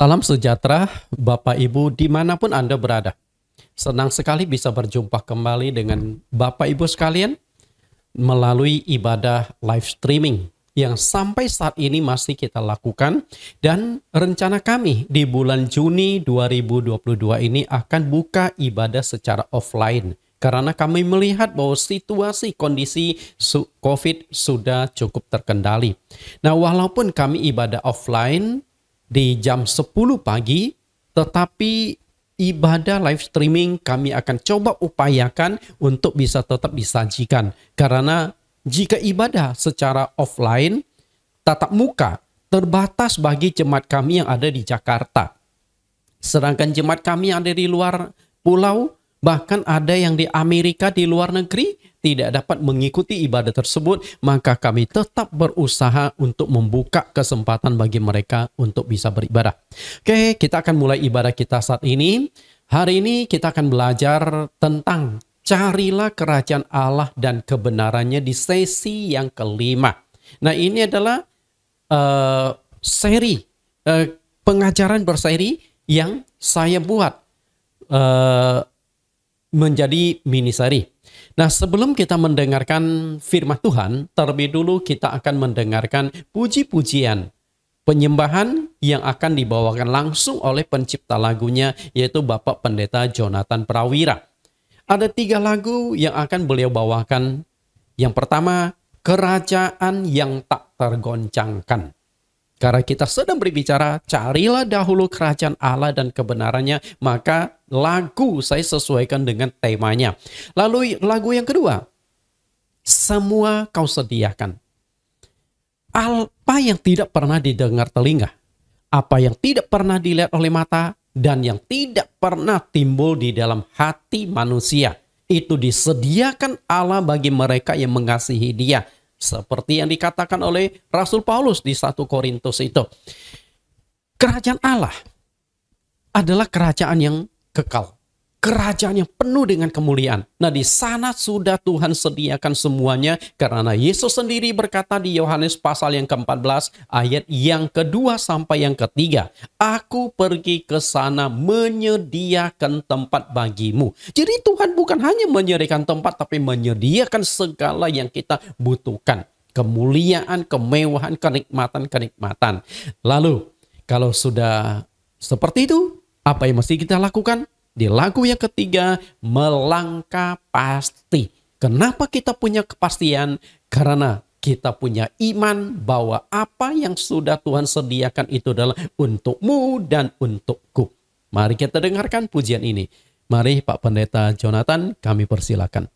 Salam sejahtera, Bapak Ibu, dimanapun Anda berada. Senang sekali bisa berjumpa kembali dengan Bapak Ibu sekalian melalui ibadah live streaming yang sampai saat ini masih kita lakukan dan rencana kami di bulan Juni 2022 ini akan buka ibadah secara offline karena kami melihat bahwa situasi kondisi COVID sudah cukup terkendali. Nah, walaupun kami ibadah offline, di jam 10 pagi, tetapi ibadah live streaming kami akan coba upayakan untuk bisa tetap disajikan. Karena jika ibadah secara offline, tatap muka terbatas bagi jemaat kami yang ada di Jakarta. Sedangkan jemaat kami yang ada di luar pulau, bahkan ada yang di Amerika di luar negeri, tidak dapat mengikuti ibadah tersebut, maka kami tetap berusaha untuk membuka kesempatan bagi mereka untuk bisa beribadah. Oke, kita akan mulai ibadah kita saat ini. Hari ini kita akan belajar tentang carilah kerajaan Allah dan kebenarannya di sesi yang kelima. Nah, ini adalah uh, seri uh, pengajaran berseri yang saya buat uh, menjadi mini seri. Nah, sebelum kita mendengarkan firman Tuhan, terlebih dulu kita akan mendengarkan puji-pujian penyembahan yang akan dibawakan langsung oleh pencipta lagunya yaitu Bapak Pendeta Jonathan Prawira. Ada tiga lagu yang akan beliau bawakan. Yang pertama, kerajaan yang tak tergoncangkan. Karena kita sedang berbicara, carilah dahulu kerajaan Allah dan kebenarannya, maka lagu saya sesuaikan dengan temanya. Lalu lagu yang kedua, semua kau sediakan. Apa yang tidak pernah didengar telinga, apa yang tidak pernah dilihat oleh mata, dan yang tidak pernah timbul di dalam hati manusia. Itu disediakan Allah bagi mereka yang mengasihi dia. Seperti yang dikatakan oleh Rasul Paulus di 1 Korintus itu. Kerajaan Allah adalah kerajaan yang kekal. Kerajaan yang penuh dengan kemuliaan. Nah di sana sudah Tuhan sediakan semuanya karena Yesus sendiri berkata di Yohanes pasal yang ke-14 ayat yang kedua sampai yang ketiga. Aku pergi ke sana menyediakan tempat bagimu. Jadi Tuhan bukan hanya menyediakan tempat tapi menyediakan segala yang kita butuhkan. Kemuliaan, kemewahan, kenikmatan-kenikmatan. Lalu kalau sudah seperti itu, apa yang mesti kita lakukan? Di lagu yang ketiga, melangkah pasti. Kenapa kita punya kepastian? Karena kita punya iman bahwa apa yang sudah Tuhan sediakan itu adalah untukmu dan untukku. Mari kita dengarkan pujian ini. Mari Pak Pendeta Jonathan, kami persilakan.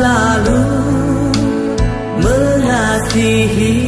lalu mengasihi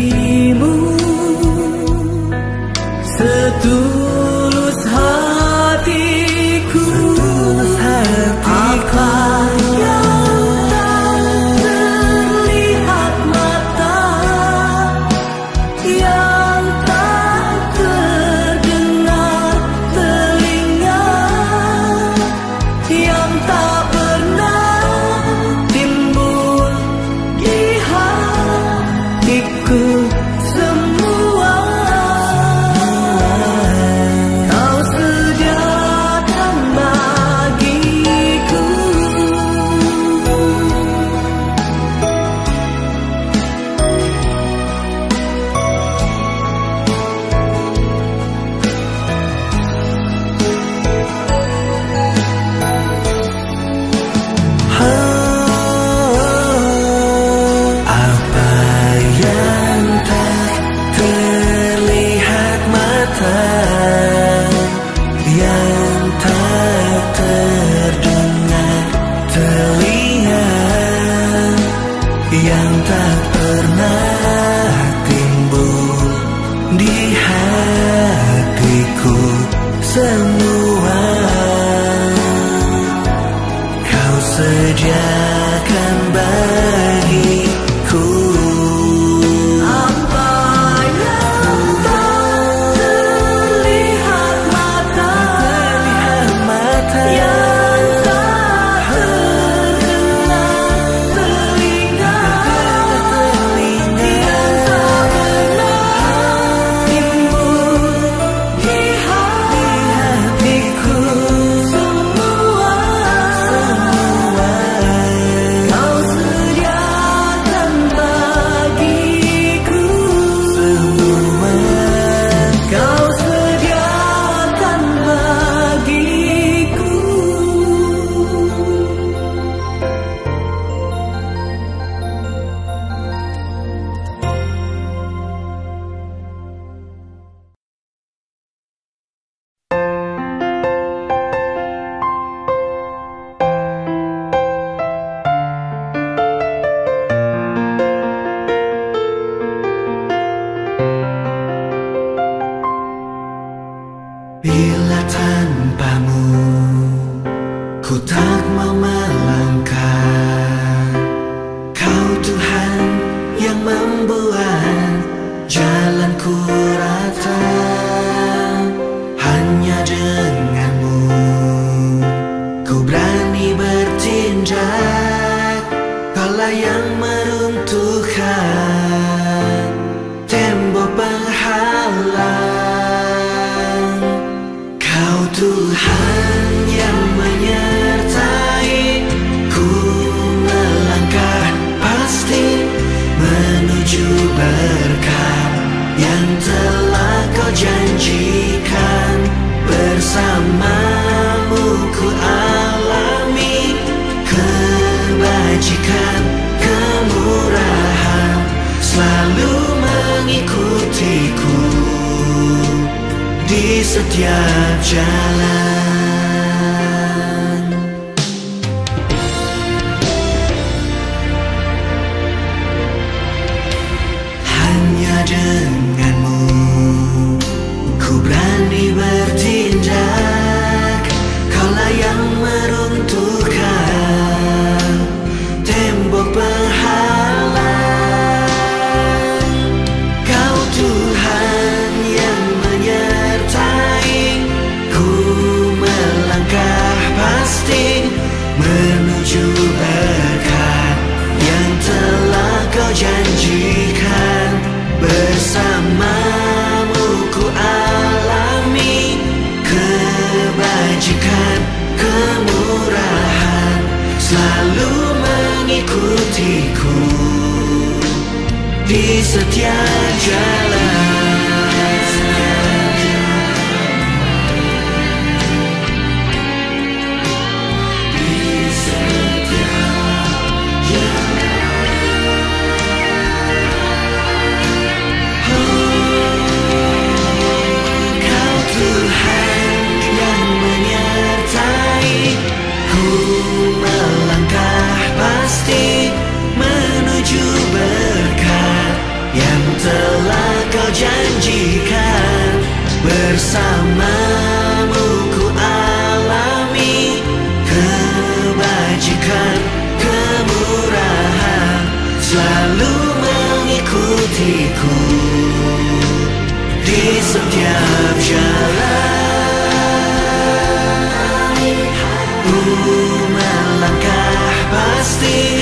Bila tanpamu Ku tak mau melangkah dia gialla janjikan Bersamamu ku alami Kebajikan, kemurahan Selalu mengikutiku Di setiap jalan Ku melangkah pasti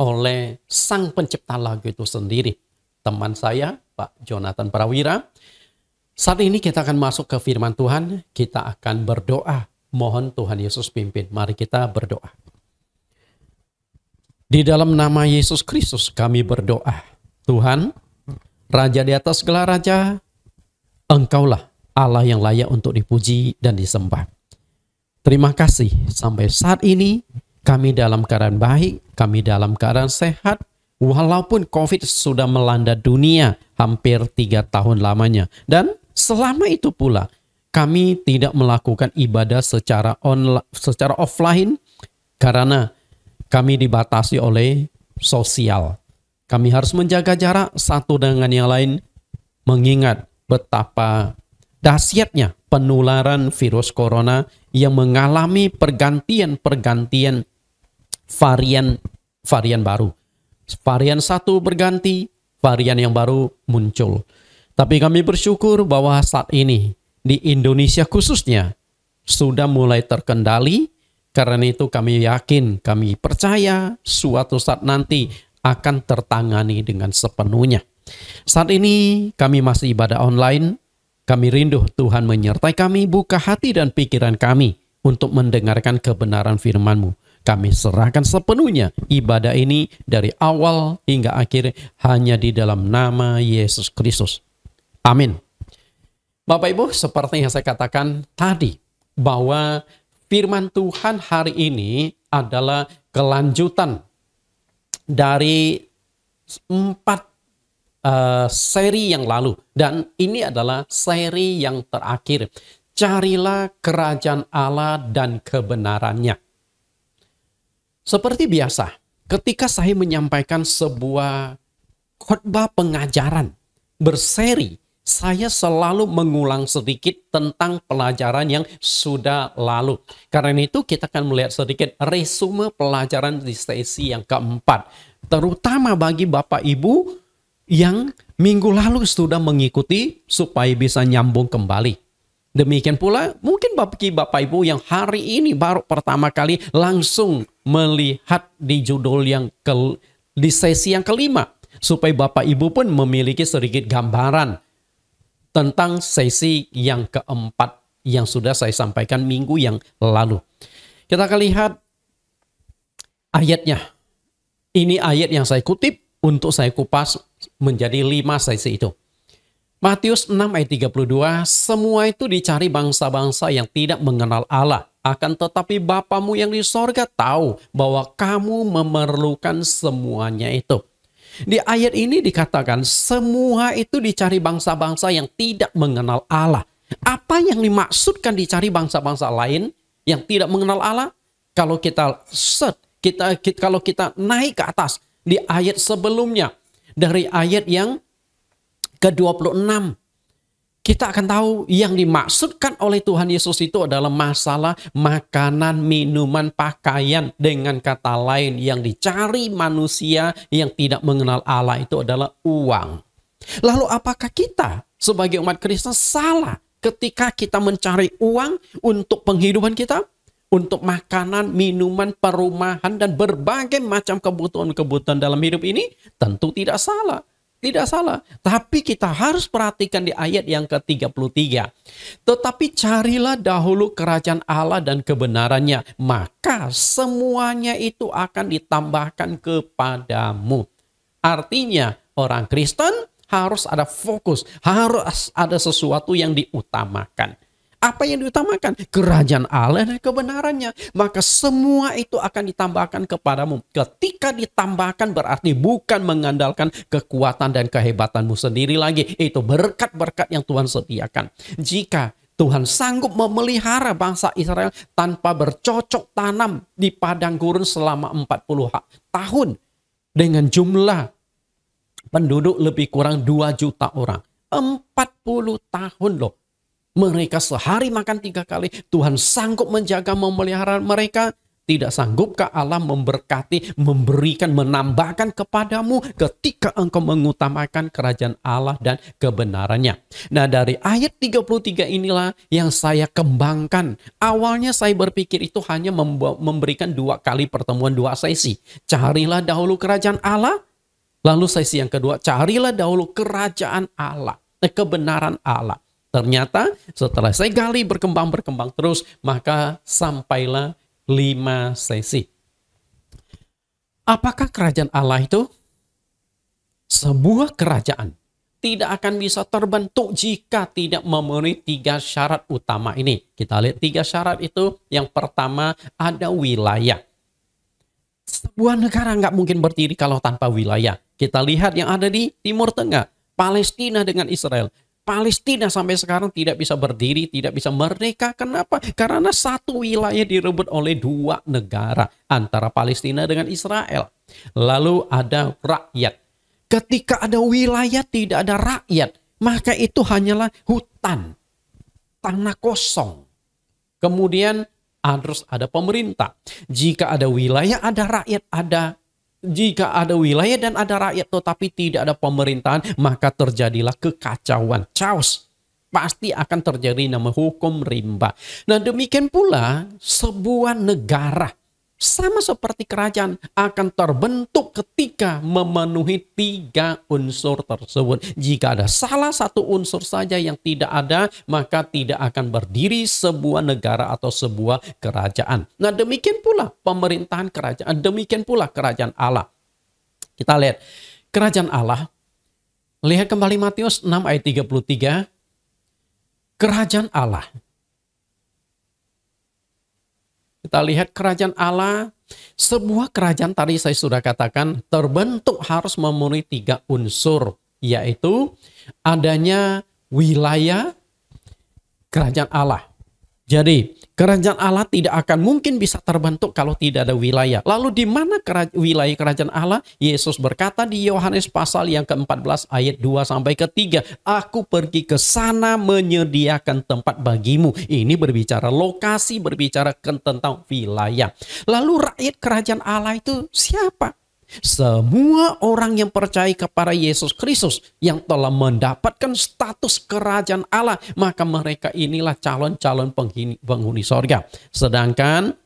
oleh sang pencipta lagu itu sendiri. Teman saya, Pak Jonathan Prawira. Saat ini kita akan masuk ke firman Tuhan, kita akan berdoa. Mohon Tuhan Yesus pimpin. Mari kita berdoa. Di dalam nama Yesus Kristus kami berdoa. Tuhan, Raja di atas segala Raja, Engkaulah Allah yang layak untuk dipuji dan disembah. Terima kasih sampai saat ini kami dalam keadaan baik, kami dalam keadaan sehat, walaupun COVID sudah melanda dunia hampir tiga tahun lamanya. Dan selama itu pula, kami tidak melakukan ibadah secara online, secara offline karena kami dibatasi oleh sosial. Kami harus menjaga jarak satu dengan yang lain, mengingat betapa dahsyatnya penularan virus corona yang mengalami pergantian-pergantian varian varian baru. Varian satu berganti, varian yang baru muncul. Tapi kami bersyukur bahwa saat ini di Indonesia khususnya sudah mulai terkendali. Karena itu kami yakin, kami percaya suatu saat nanti akan tertangani dengan sepenuhnya. Saat ini kami masih ibadah online. Kami rindu Tuhan menyertai kami, buka hati dan pikiran kami untuk mendengarkan kebenaran firman-Mu kami serahkan sepenuhnya ibadah ini dari awal hingga akhir hanya di dalam nama Yesus Kristus. Amin. Bapak Ibu, seperti yang saya katakan tadi, bahwa firman Tuhan hari ini adalah kelanjutan dari empat uh, seri yang lalu. Dan ini adalah seri yang terakhir. Carilah kerajaan Allah dan kebenarannya. Seperti biasa, ketika saya menyampaikan sebuah khotbah pengajaran berseri, saya selalu mengulang sedikit tentang pelajaran yang sudah lalu. Karena itu kita akan melihat sedikit resume pelajaran di sesi yang keempat. Terutama bagi Bapak Ibu yang minggu lalu sudah mengikuti supaya bisa nyambung kembali. Demikian pula mungkin Bapak Ibu yang hari ini baru pertama kali langsung melihat di judul yang ke, di sesi yang kelima supaya Bapak Ibu pun memiliki sedikit gambaran tentang sesi yang keempat yang sudah saya sampaikan minggu yang lalu. Kita akan lihat ayatnya. Ini ayat yang saya kutip untuk saya kupas menjadi lima sesi itu. Matius 6 ayat 32, semua itu dicari bangsa-bangsa yang tidak mengenal Allah. Akan tetapi Bapamu yang di sorga tahu bahwa kamu memerlukan semuanya itu. Di ayat ini dikatakan semua itu dicari bangsa-bangsa yang tidak mengenal Allah. Apa yang dimaksudkan dicari bangsa-bangsa lain yang tidak mengenal Allah? Kalau kita set, kita, kita kalau kita naik ke atas di ayat sebelumnya dari ayat yang ke-26 kita akan tahu yang dimaksudkan oleh Tuhan Yesus itu adalah masalah makanan, minuman, pakaian. Dengan kata lain, yang dicari manusia yang tidak mengenal Allah itu adalah uang. Lalu apakah kita sebagai umat Kristen salah ketika kita mencari uang untuk penghidupan kita? Untuk makanan, minuman, perumahan, dan berbagai macam kebutuhan-kebutuhan dalam hidup ini tentu tidak salah. Tidak salah. Tapi kita harus perhatikan di ayat yang ke-33. Tetapi carilah dahulu kerajaan Allah dan kebenarannya. Maka semuanya itu akan ditambahkan kepadamu. Artinya orang Kristen harus ada fokus. Harus ada sesuatu yang diutamakan. Apa yang diutamakan? Kerajaan Allah dan kebenarannya. Maka semua itu akan ditambahkan kepadamu. Ketika ditambahkan berarti bukan mengandalkan kekuatan dan kehebatanmu sendiri lagi. Itu berkat-berkat yang Tuhan sediakan. Jika Tuhan sanggup memelihara bangsa Israel tanpa bercocok tanam di padang gurun selama 40 tahun dengan jumlah penduduk lebih kurang 2 juta orang. 40 tahun loh mereka sehari makan tiga kali. Tuhan sanggup menjaga memelihara mereka. Tidak sanggupkah Allah memberkati, memberikan, menambahkan kepadamu ketika engkau mengutamakan kerajaan Allah dan kebenarannya. Nah dari ayat 33 inilah yang saya kembangkan. Awalnya saya berpikir itu hanya memberikan dua kali pertemuan dua sesi. Carilah dahulu kerajaan Allah, lalu sesi yang kedua carilah dahulu kerajaan Allah, eh, kebenaran Allah. Ternyata setelah saya gali berkembang-berkembang terus, maka sampailah lima sesi. Apakah kerajaan Allah itu sebuah kerajaan? Tidak akan bisa terbentuk jika tidak memenuhi tiga syarat utama ini. Kita lihat tiga syarat itu. Yang pertama ada wilayah. Sebuah negara nggak mungkin berdiri kalau tanpa wilayah. Kita lihat yang ada di Timur Tengah. Palestina dengan Israel. Palestina sampai sekarang tidak bisa berdiri, tidak bisa merdeka. Kenapa? Karena satu wilayah direbut oleh dua negara antara Palestina dengan Israel. Lalu ada rakyat. Ketika ada wilayah tidak ada rakyat, maka itu hanyalah hutan, tanah kosong. Kemudian harus ada pemerintah. Jika ada wilayah ada rakyat, ada jika ada wilayah dan ada rakyat tetapi tidak ada pemerintahan, maka terjadilah kekacauan. Chaos pasti akan terjadi nama hukum rimba. Nah demikian pula sebuah negara sama seperti kerajaan akan terbentuk ketika memenuhi tiga unsur tersebut. Jika ada salah satu unsur saja yang tidak ada, maka tidak akan berdiri sebuah negara atau sebuah kerajaan. Nah, demikian pula pemerintahan kerajaan, demikian pula kerajaan Allah. Kita lihat kerajaan Allah. Lihat kembali Matius 6 ayat 33. Kerajaan Allah kita lihat kerajaan Allah, sebuah kerajaan tadi saya sudah katakan terbentuk harus memenuhi tiga unsur, yaitu adanya wilayah kerajaan Allah. Jadi, kerajaan Allah tidak akan mungkin bisa terbentuk kalau tidak ada wilayah. Lalu di mana keraj wilayah kerajaan Allah? Yesus berkata di Yohanes pasal yang ke-14 ayat 2 sampai ke-3, "Aku pergi ke sana menyediakan tempat bagimu." Ini berbicara lokasi, berbicara tentang wilayah. Lalu rakyat kerajaan Allah itu siapa? Semua orang yang percaya kepada Yesus Kristus yang telah mendapatkan status kerajaan Allah, maka mereka inilah calon-calon penghuni sorga. Sedangkan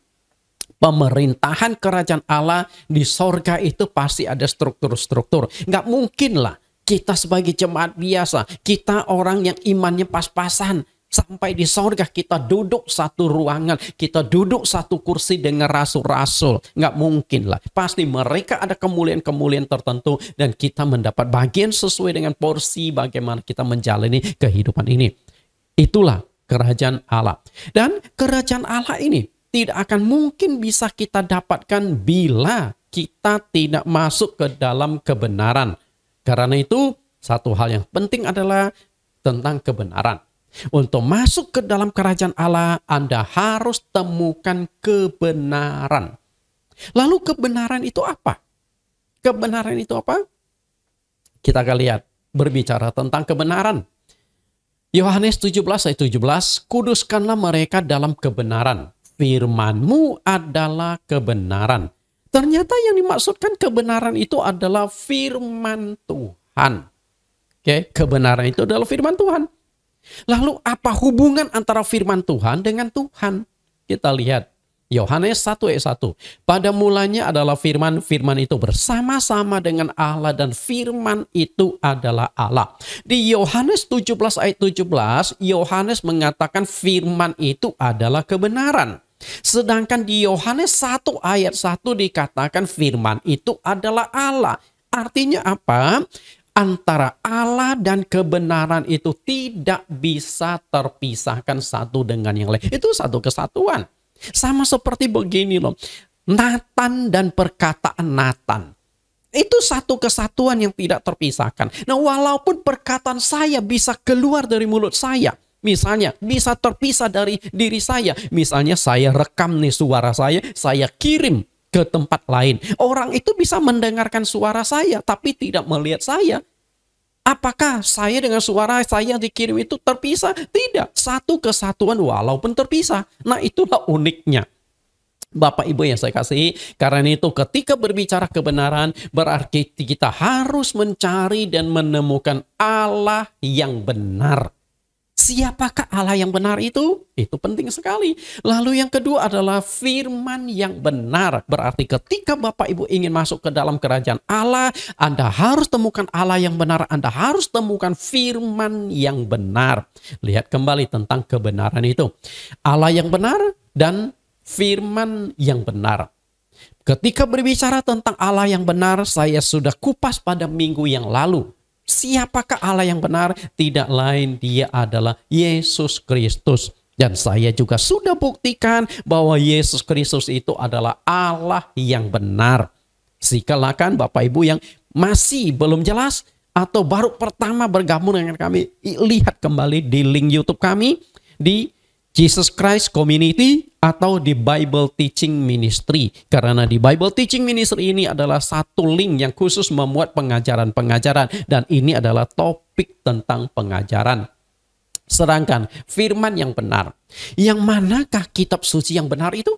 pemerintahan kerajaan Allah di sorga itu pasti ada struktur-struktur. Nggak mungkin lah kita sebagai jemaat biasa, kita orang yang imannya pas-pasan, Sampai di sorga kita duduk satu ruangan, kita duduk satu kursi dengan rasul-rasul. Nggak mungkin lah. Pasti mereka ada kemuliaan-kemuliaan tertentu dan kita mendapat bagian sesuai dengan porsi bagaimana kita menjalani kehidupan ini. Itulah kerajaan Allah. Dan kerajaan Allah ini tidak akan mungkin bisa kita dapatkan bila kita tidak masuk ke dalam kebenaran. Karena itu satu hal yang penting adalah tentang kebenaran untuk masuk ke dalam kerajaan Allah, Anda harus temukan kebenaran. Lalu kebenaran itu apa? Kebenaran itu apa? Kita akan lihat berbicara tentang kebenaran. Yohanes 17 ayat 17, kuduskanlah mereka dalam kebenaran. Firmanmu adalah kebenaran. Ternyata yang dimaksudkan kebenaran itu adalah firman Tuhan. Oke, kebenaran itu adalah firman Tuhan. Lalu apa hubungan antara firman Tuhan dengan Tuhan? Kita lihat Yohanes 1 ayat 1. Pada mulanya adalah firman, firman itu bersama-sama dengan Allah dan firman itu adalah Allah. Di Yohanes 17 ayat 17, Yohanes mengatakan firman itu adalah kebenaran. Sedangkan di Yohanes 1 ayat 1 dikatakan firman itu adalah Allah. Artinya apa? antara Allah dan kebenaran itu tidak bisa terpisahkan satu dengan yang lain. Itu satu kesatuan. Sama seperti begini loh. Nathan dan perkataan Nathan. Itu satu kesatuan yang tidak terpisahkan. Nah walaupun perkataan saya bisa keluar dari mulut saya. Misalnya bisa terpisah dari diri saya. Misalnya saya rekam nih suara saya. Saya kirim ke tempat lain. Orang itu bisa mendengarkan suara saya tapi tidak melihat saya. Apakah saya dengan suara saya yang dikirim itu terpisah? Tidak, satu kesatuan walaupun terpisah. Nah, itulah uniknya. Bapak Ibu yang saya kasih karena itu ketika berbicara kebenaran berarti kita harus mencari dan menemukan Allah yang benar siapakah Allah yang benar itu? Itu penting sekali. Lalu yang kedua adalah firman yang benar. Berarti ketika Bapak Ibu ingin masuk ke dalam kerajaan Allah, Anda harus temukan Allah yang benar, Anda harus temukan firman yang benar. Lihat kembali tentang kebenaran itu. Allah yang benar dan firman yang benar. Ketika berbicara tentang Allah yang benar, saya sudah kupas pada minggu yang lalu Siapakah Allah yang benar? Tidak lain dia adalah Yesus Kristus. Dan saya juga sudah buktikan bahwa Yesus Kristus itu adalah Allah yang benar. Silakan Bapak Ibu yang masih belum jelas atau baru pertama bergabung dengan kami, lihat kembali di link YouTube kami di Jesus Christ Community atau di Bible Teaching Ministry. Karena di Bible Teaching Ministry ini adalah satu link yang khusus memuat pengajaran-pengajaran dan ini adalah topik tentang pengajaran. Sedangkan firman yang benar, yang manakah kitab suci yang benar itu?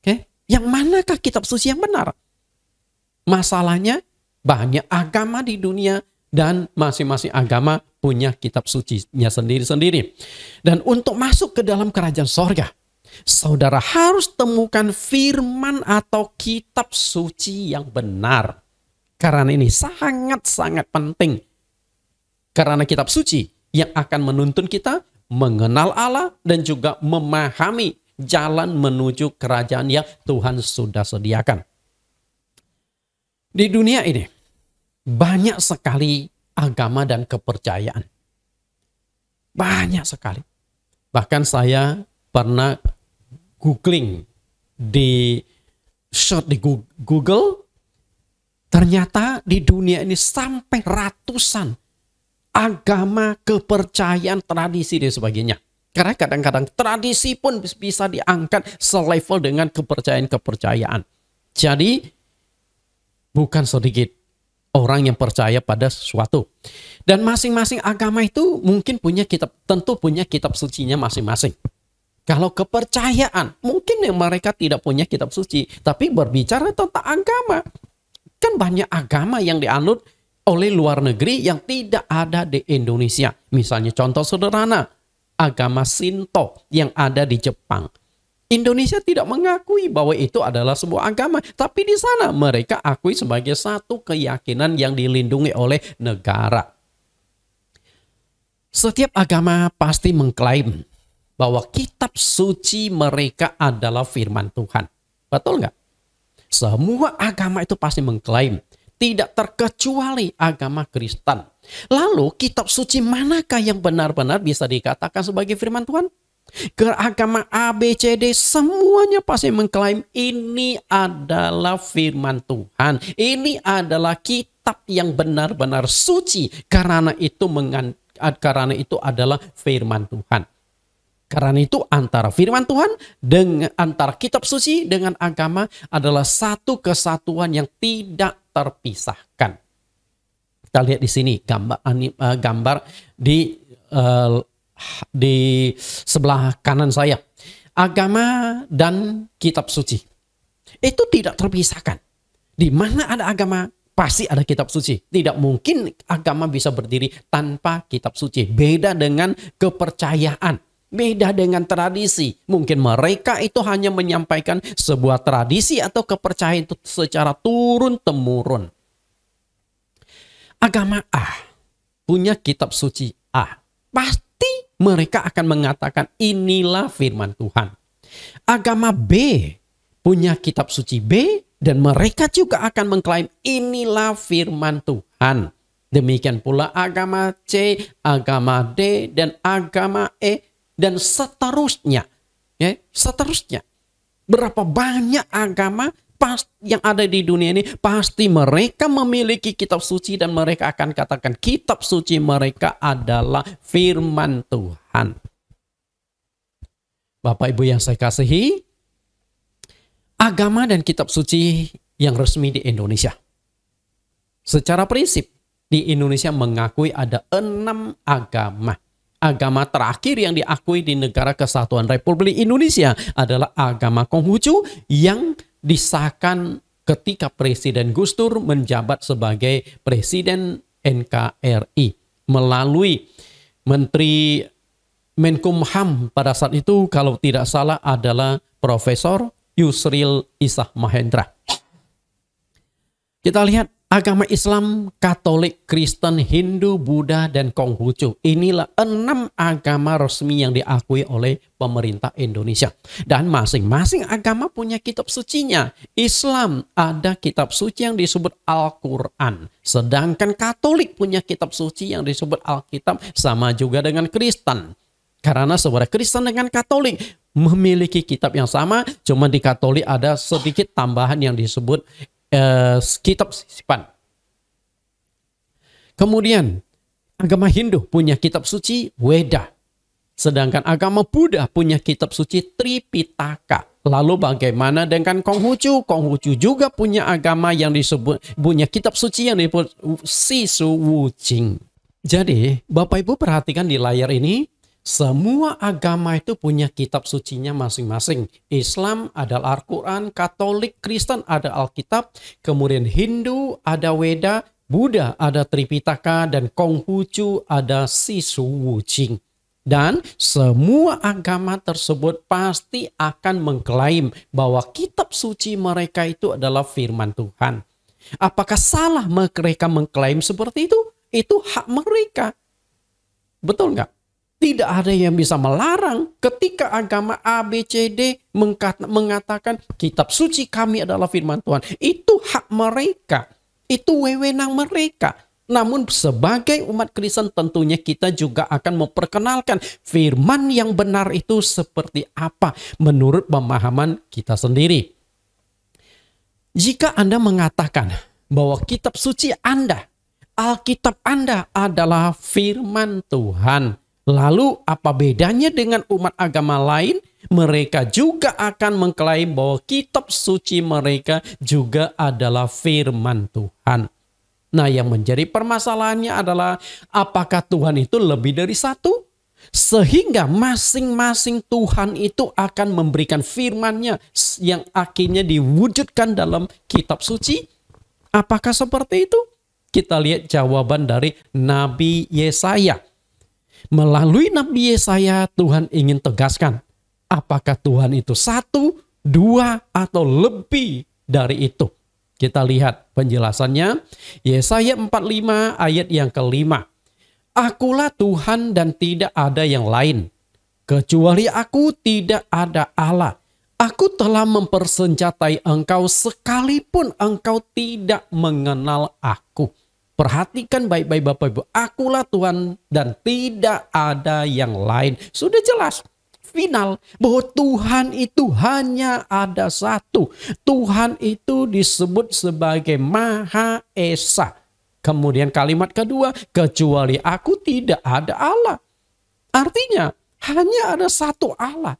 Okay. Yang manakah kitab suci yang benar? Masalahnya banyak agama di dunia dan masing-masing agama punya kitab sucinya sendiri-sendiri. Dan untuk masuk ke dalam kerajaan sorga, saudara harus temukan firman atau kitab suci yang benar. Karena ini sangat-sangat penting. Karena kitab suci yang akan menuntun kita mengenal Allah dan juga memahami jalan menuju kerajaan yang Tuhan sudah sediakan. Di dunia ini, banyak sekali agama dan kepercayaan. Banyak sekali. Bahkan saya pernah googling di search di Google ternyata di dunia ini sampai ratusan agama, kepercayaan, tradisi dan sebagainya. Karena kadang-kadang tradisi pun bisa diangkat selevel dengan kepercayaan-kepercayaan. Jadi bukan sedikit orang yang percaya pada sesuatu. Dan masing-masing agama itu mungkin punya kitab, tentu punya kitab sucinya masing-masing. Kalau kepercayaan, mungkin yang mereka tidak punya kitab suci, tapi berbicara tentang agama. Kan banyak agama yang dianut oleh luar negeri yang tidak ada di Indonesia. Misalnya contoh sederhana, agama Shinto yang ada di Jepang Indonesia tidak mengakui bahwa itu adalah sebuah agama, tapi di sana mereka akui sebagai satu keyakinan yang dilindungi oleh negara. Setiap agama pasti mengklaim bahwa kitab suci mereka adalah firman Tuhan. Betul nggak? Semua agama itu pasti mengklaim. Tidak terkecuali agama Kristen. Lalu kitab suci manakah yang benar-benar bisa dikatakan sebagai firman Tuhan? keragama agama A, B, C, D semuanya pasti mengklaim ini adalah firman Tuhan. Ini adalah kitab yang benar-benar suci karena itu mengan, karena itu adalah firman Tuhan. Karena itu antara firman Tuhan dengan antara kitab suci dengan agama adalah satu kesatuan yang tidak terpisahkan. Kita lihat di sini gambar eh, gambar di eh, di sebelah kanan saya. Agama dan kitab suci. Itu tidak terpisahkan. Di mana ada agama, pasti ada kitab suci. Tidak mungkin agama bisa berdiri tanpa kitab suci. Beda dengan kepercayaan. Beda dengan tradisi. Mungkin mereka itu hanya menyampaikan sebuah tradisi atau kepercayaan itu secara turun-temurun. Agama A punya kitab suci A. Pasti mereka akan mengatakan inilah firman Tuhan. Agama B punya kitab suci B dan mereka juga akan mengklaim inilah firman Tuhan. Demikian pula agama C, agama D, dan agama E, dan seterusnya. Ya, seterusnya. Berapa banyak agama pas yang ada di dunia ini pasti mereka memiliki kitab suci dan mereka akan katakan kitab suci mereka adalah firman Tuhan. Bapak Ibu yang saya kasihi, agama dan kitab suci yang resmi di Indonesia. Secara prinsip, di Indonesia mengakui ada enam agama. Agama terakhir yang diakui di negara kesatuan Republik Indonesia adalah agama Konghucu yang disahkan ketika Presiden Gus Dur menjabat sebagai Presiden NKRI melalui Menteri Menkumham pada saat itu kalau tidak salah adalah Profesor Yusril Isah Mahendra. Kita lihat agama Islam, Katolik, Kristen, Hindu, Buddha, dan Konghucu. Inilah enam agama resmi yang diakui oleh pemerintah Indonesia. Dan masing-masing agama punya kitab sucinya. Islam ada kitab suci yang disebut Al-Quran. Sedangkan Katolik punya kitab suci yang disebut Alkitab sama juga dengan Kristen. Karena saudara Kristen dengan Katolik memiliki kitab yang sama, cuma di Katolik ada sedikit tambahan yang disebut uh, kitab sisipan. Kemudian agama Hindu punya kitab suci Weda. Sedangkan agama Buddha punya kitab suci Tripitaka. Lalu bagaimana dengan Konghucu? Konghucu juga punya agama yang disebut punya kitab suci yang disebut Sisu Wujing. Jadi, Bapak Ibu perhatikan di layar ini, semua agama itu punya kitab sucinya masing-masing. Islam ada Al-Quran, Katolik, Kristen ada Alkitab, kemudian Hindu ada Weda, Buddha ada Tripitaka, dan Konghucu ada Sisu Wuching. Dan semua agama tersebut pasti akan mengklaim bahwa kitab suci mereka itu adalah firman Tuhan. Apakah salah mereka mengklaim seperti itu? Itu hak mereka. Betul nggak? Tidak ada yang bisa melarang ketika agama ABCD mengatakan kitab suci kami adalah firman Tuhan. Itu hak mereka. Itu wewenang mereka. Namun sebagai umat Kristen tentunya kita juga akan memperkenalkan firman yang benar itu seperti apa menurut pemahaman kita sendiri. Jika Anda mengatakan bahwa kitab suci Anda, Alkitab Anda adalah firman Tuhan, Lalu apa bedanya dengan umat agama lain? Mereka juga akan mengklaim bahwa kitab suci mereka juga adalah firman Tuhan. Nah yang menjadi permasalahannya adalah apakah Tuhan itu lebih dari satu? Sehingga masing-masing Tuhan itu akan memberikan firmannya yang akhirnya diwujudkan dalam kitab suci. Apakah seperti itu? Kita lihat jawaban dari Nabi Yesaya Melalui Nabi Yesaya Tuhan ingin tegaskan apakah Tuhan itu satu, dua, atau lebih dari itu. Kita lihat penjelasannya. Yesaya 45 ayat yang kelima. Akulah Tuhan dan tidak ada yang lain. Kecuali aku tidak ada Allah. Aku telah mempersenjatai engkau sekalipun engkau tidak mengenal aku. Perhatikan baik-baik Bapak Ibu. Akulah Tuhan dan tidak ada yang lain. Sudah jelas final bahwa Tuhan itu hanya ada satu. Tuhan itu disebut sebagai Maha Esa. Kemudian kalimat kedua, kecuali aku tidak ada Allah. Artinya hanya ada satu Allah.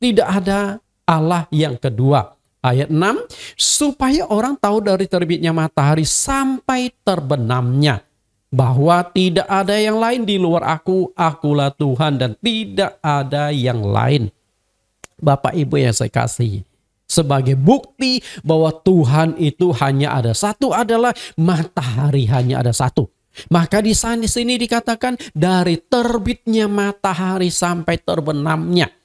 Tidak ada Allah yang kedua. Ayat 6, supaya orang tahu dari terbitnya matahari sampai terbenamnya bahwa tidak ada yang lain di luar aku, akulah Tuhan dan tidak ada yang lain. Bapak Ibu yang saya kasih, sebagai bukti bahwa Tuhan itu hanya ada satu adalah matahari hanya ada satu. Maka di sana sini dikatakan dari terbitnya matahari sampai terbenamnya.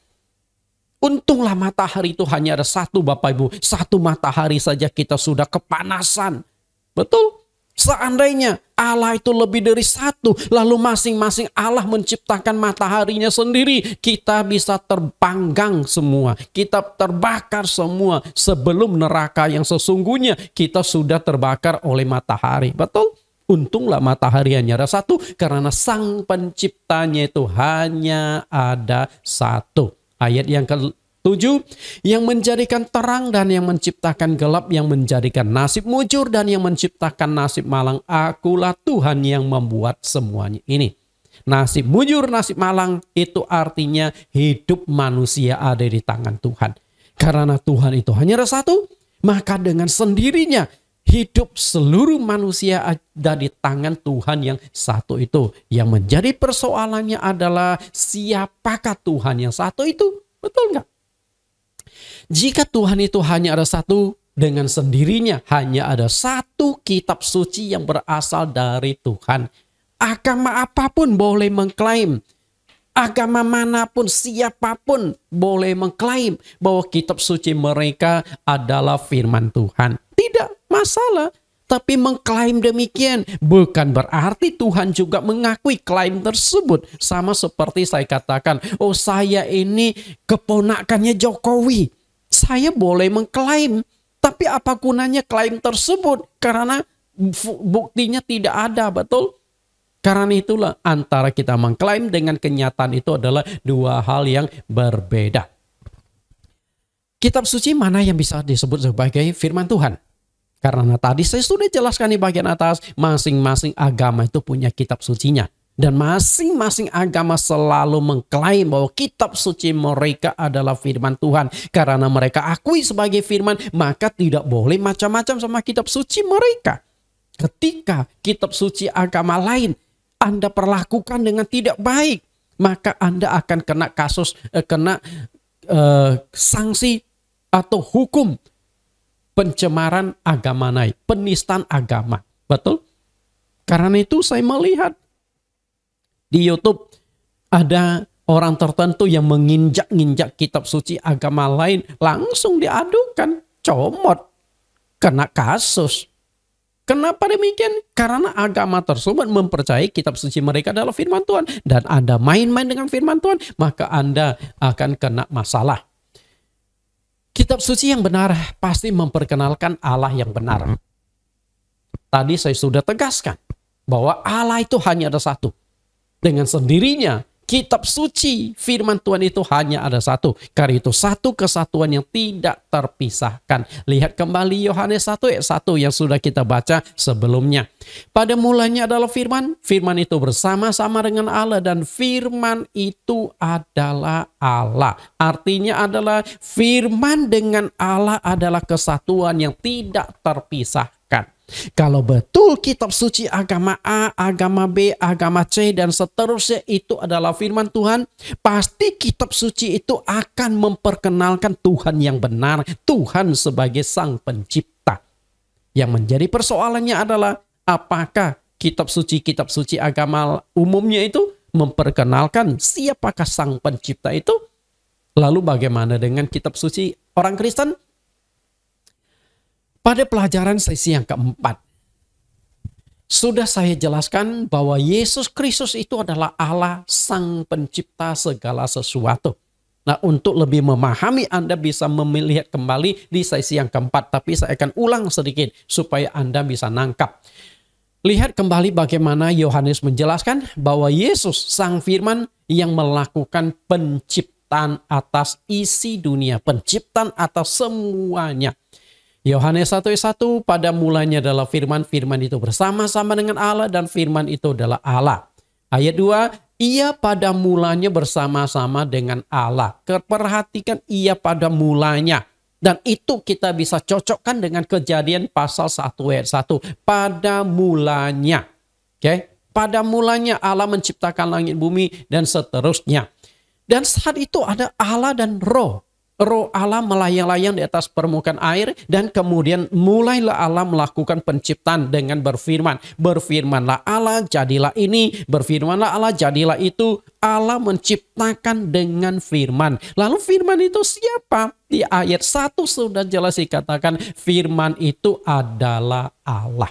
Untunglah matahari itu hanya ada satu Bapak Ibu. Satu matahari saja kita sudah kepanasan. Betul? Seandainya Allah itu lebih dari satu, lalu masing-masing Allah menciptakan mataharinya sendiri, kita bisa terpanggang semua, kita terbakar semua sebelum neraka yang sesungguhnya kita sudah terbakar oleh matahari. Betul? Untunglah matahari hanya ada satu, karena sang penciptanya itu hanya ada satu. Ayat yang ke-7 yang menjadikan terang dan yang menciptakan gelap, yang menjadikan nasib mujur dan yang menciptakan nasib malang. Akulah Tuhan yang membuat semuanya ini. Nasib mujur, nasib malang itu artinya hidup manusia ada di tangan Tuhan. Karena Tuhan itu hanya ada satu, maka dengan sendirinya hidup seluruh manusia ada di tangan Tuhan yang satu itu. Yang menjadi persoalannya adalah siapakah Tuhan yang satu itu? Betul nggak? Jika Tuhan itu hanya ada satu, dengan sendirinya hanya ada satu kitab suci yang berasal dari Tuhan. Agama apapun boleh mengklaim agama manapun, siapapun boleh mengklaim bahwa kitab suci mereka adalah firman Tuhan. Tidak masalah. Tapi mengklaim demikian bukan berarti Tuhan juga mengakui klaim tersebut. Sama seperti saya katakan, oh saya ini keponakannya Jokowi. Saya boleh mengklaim. Tapi apa gunanya klaim tersebut? Karena buktinya tidak ada, betul? Karena itulah antara kita mengklaim dengan kenyataan itu adalah dua hal yang berbeda. Kitab suci mana yang bisa disebut sebagai firman Tuhan? Karena tadi saya sudah jelaskan di bagian atas, masing-masing agama itu punya kitab sucinya. Dan masing-masing agama selalu mengklaim bahwa kitab suci mereka adalah firman Tuhan. Karena mereka akui sebagai firman, maka tidak boleh macam-macam sama kitab suci mereka. Ketika kitab suci agama lain anda perlakukan dengan tidak baik, maka Anda akan kena kasus eh, kena eh, sanksi atau hukum pencemaran agama naik, penistaan agama. Betul? Karena itu saya melihat di YouTube ada orang tertentu yang menginjak-injak kitab suci agama lain langsung diadukan, comot, kena kasus. Kenapa demikian? Karena agama tersebut mempercayai kitab suci mereka adalah firman Tuhan. Dan Anda main-main dengan firman Tuhan, maka Anda akan kena masalah. Kitab suci yang benar pasti memperkenalkan Allah yang benar. Hmm. Tadi saya sudah tegaskan bahwa Allah itu hanya ada satu. Dengan sendirinya kitab suci firman Tuhan itu hanya ada satu. Karena itu satu kesatuan yang tidak terpisahkan. Lihat kembali Yohanes 1 ayat 1 yang sudah kita baca sebelumnya. Pada mulanya adalah firman. Firman itu bersama-sama dengan Allah dan firman itu adalah Allah. Artinya adalah firman dengan Allah adalah kesatuan yang tidak terpisahkan. Kalau betul kitab suci agama A, agama B, agama C dan seterusnya itu adalah firman Tuhan, pasti kitab suci itu akan memperkenalkan Tuhan yang benar, Tuhan sebagai sang pencipta. Yang menjadi persoalannya adalah apakah kitab suci kitab suci agama umumnya itu memperkenalkan siapakah sang pencipta itu? Lalu bagaimana dengan kitab suci orang Kristen? Pada pelajaran sesi yang keempat, sudah saya jelaskan bahwa Yesus Kristus itu adalah Allah Sang Pencipta segala sesuatu. Nah, untuk lebih memahami Anda bisa melihat kembali di sesi yang keempat, tapi saya akan ulang sedikit supaya Anda bisa nangkap. Lihat kembali bagaimana Yohanes menjelaskan bahwa Yesus sang firman yang melakukan penciptaan atas isi dunia, penciptaan atas semuanya. Yohanes 1 ayat 1 pada mulanya adalah firman, firman itu bersama-sama dengan Allah dan firman itu adalah Allah. Ayat 2, ia pada mulanya bersama-sama dengan Allah. Perhatikan ia pada mulanya. Dan itu kita bisa cocokkan dengan kejadian pasal 1 ayat 1. Pada mulanya. Oke. Okay? Pada mulanya Allah menciptakan langit bumi dan seterusnya. Dan saat itu ada Allah dan roh roh Allah melayang-layang di atas permukaan air dan kemudian mulailah Allah melakukan penciptaan dengan berfirman. Berfirmanlah Allah, jadilah ini, berfirmanlah Allah, jadilah itu. Allah menciptakan dengan firman. Lalu firman itu siapa? Di ayat 1 sudah jelas dikatakan firman itu adalah Allah.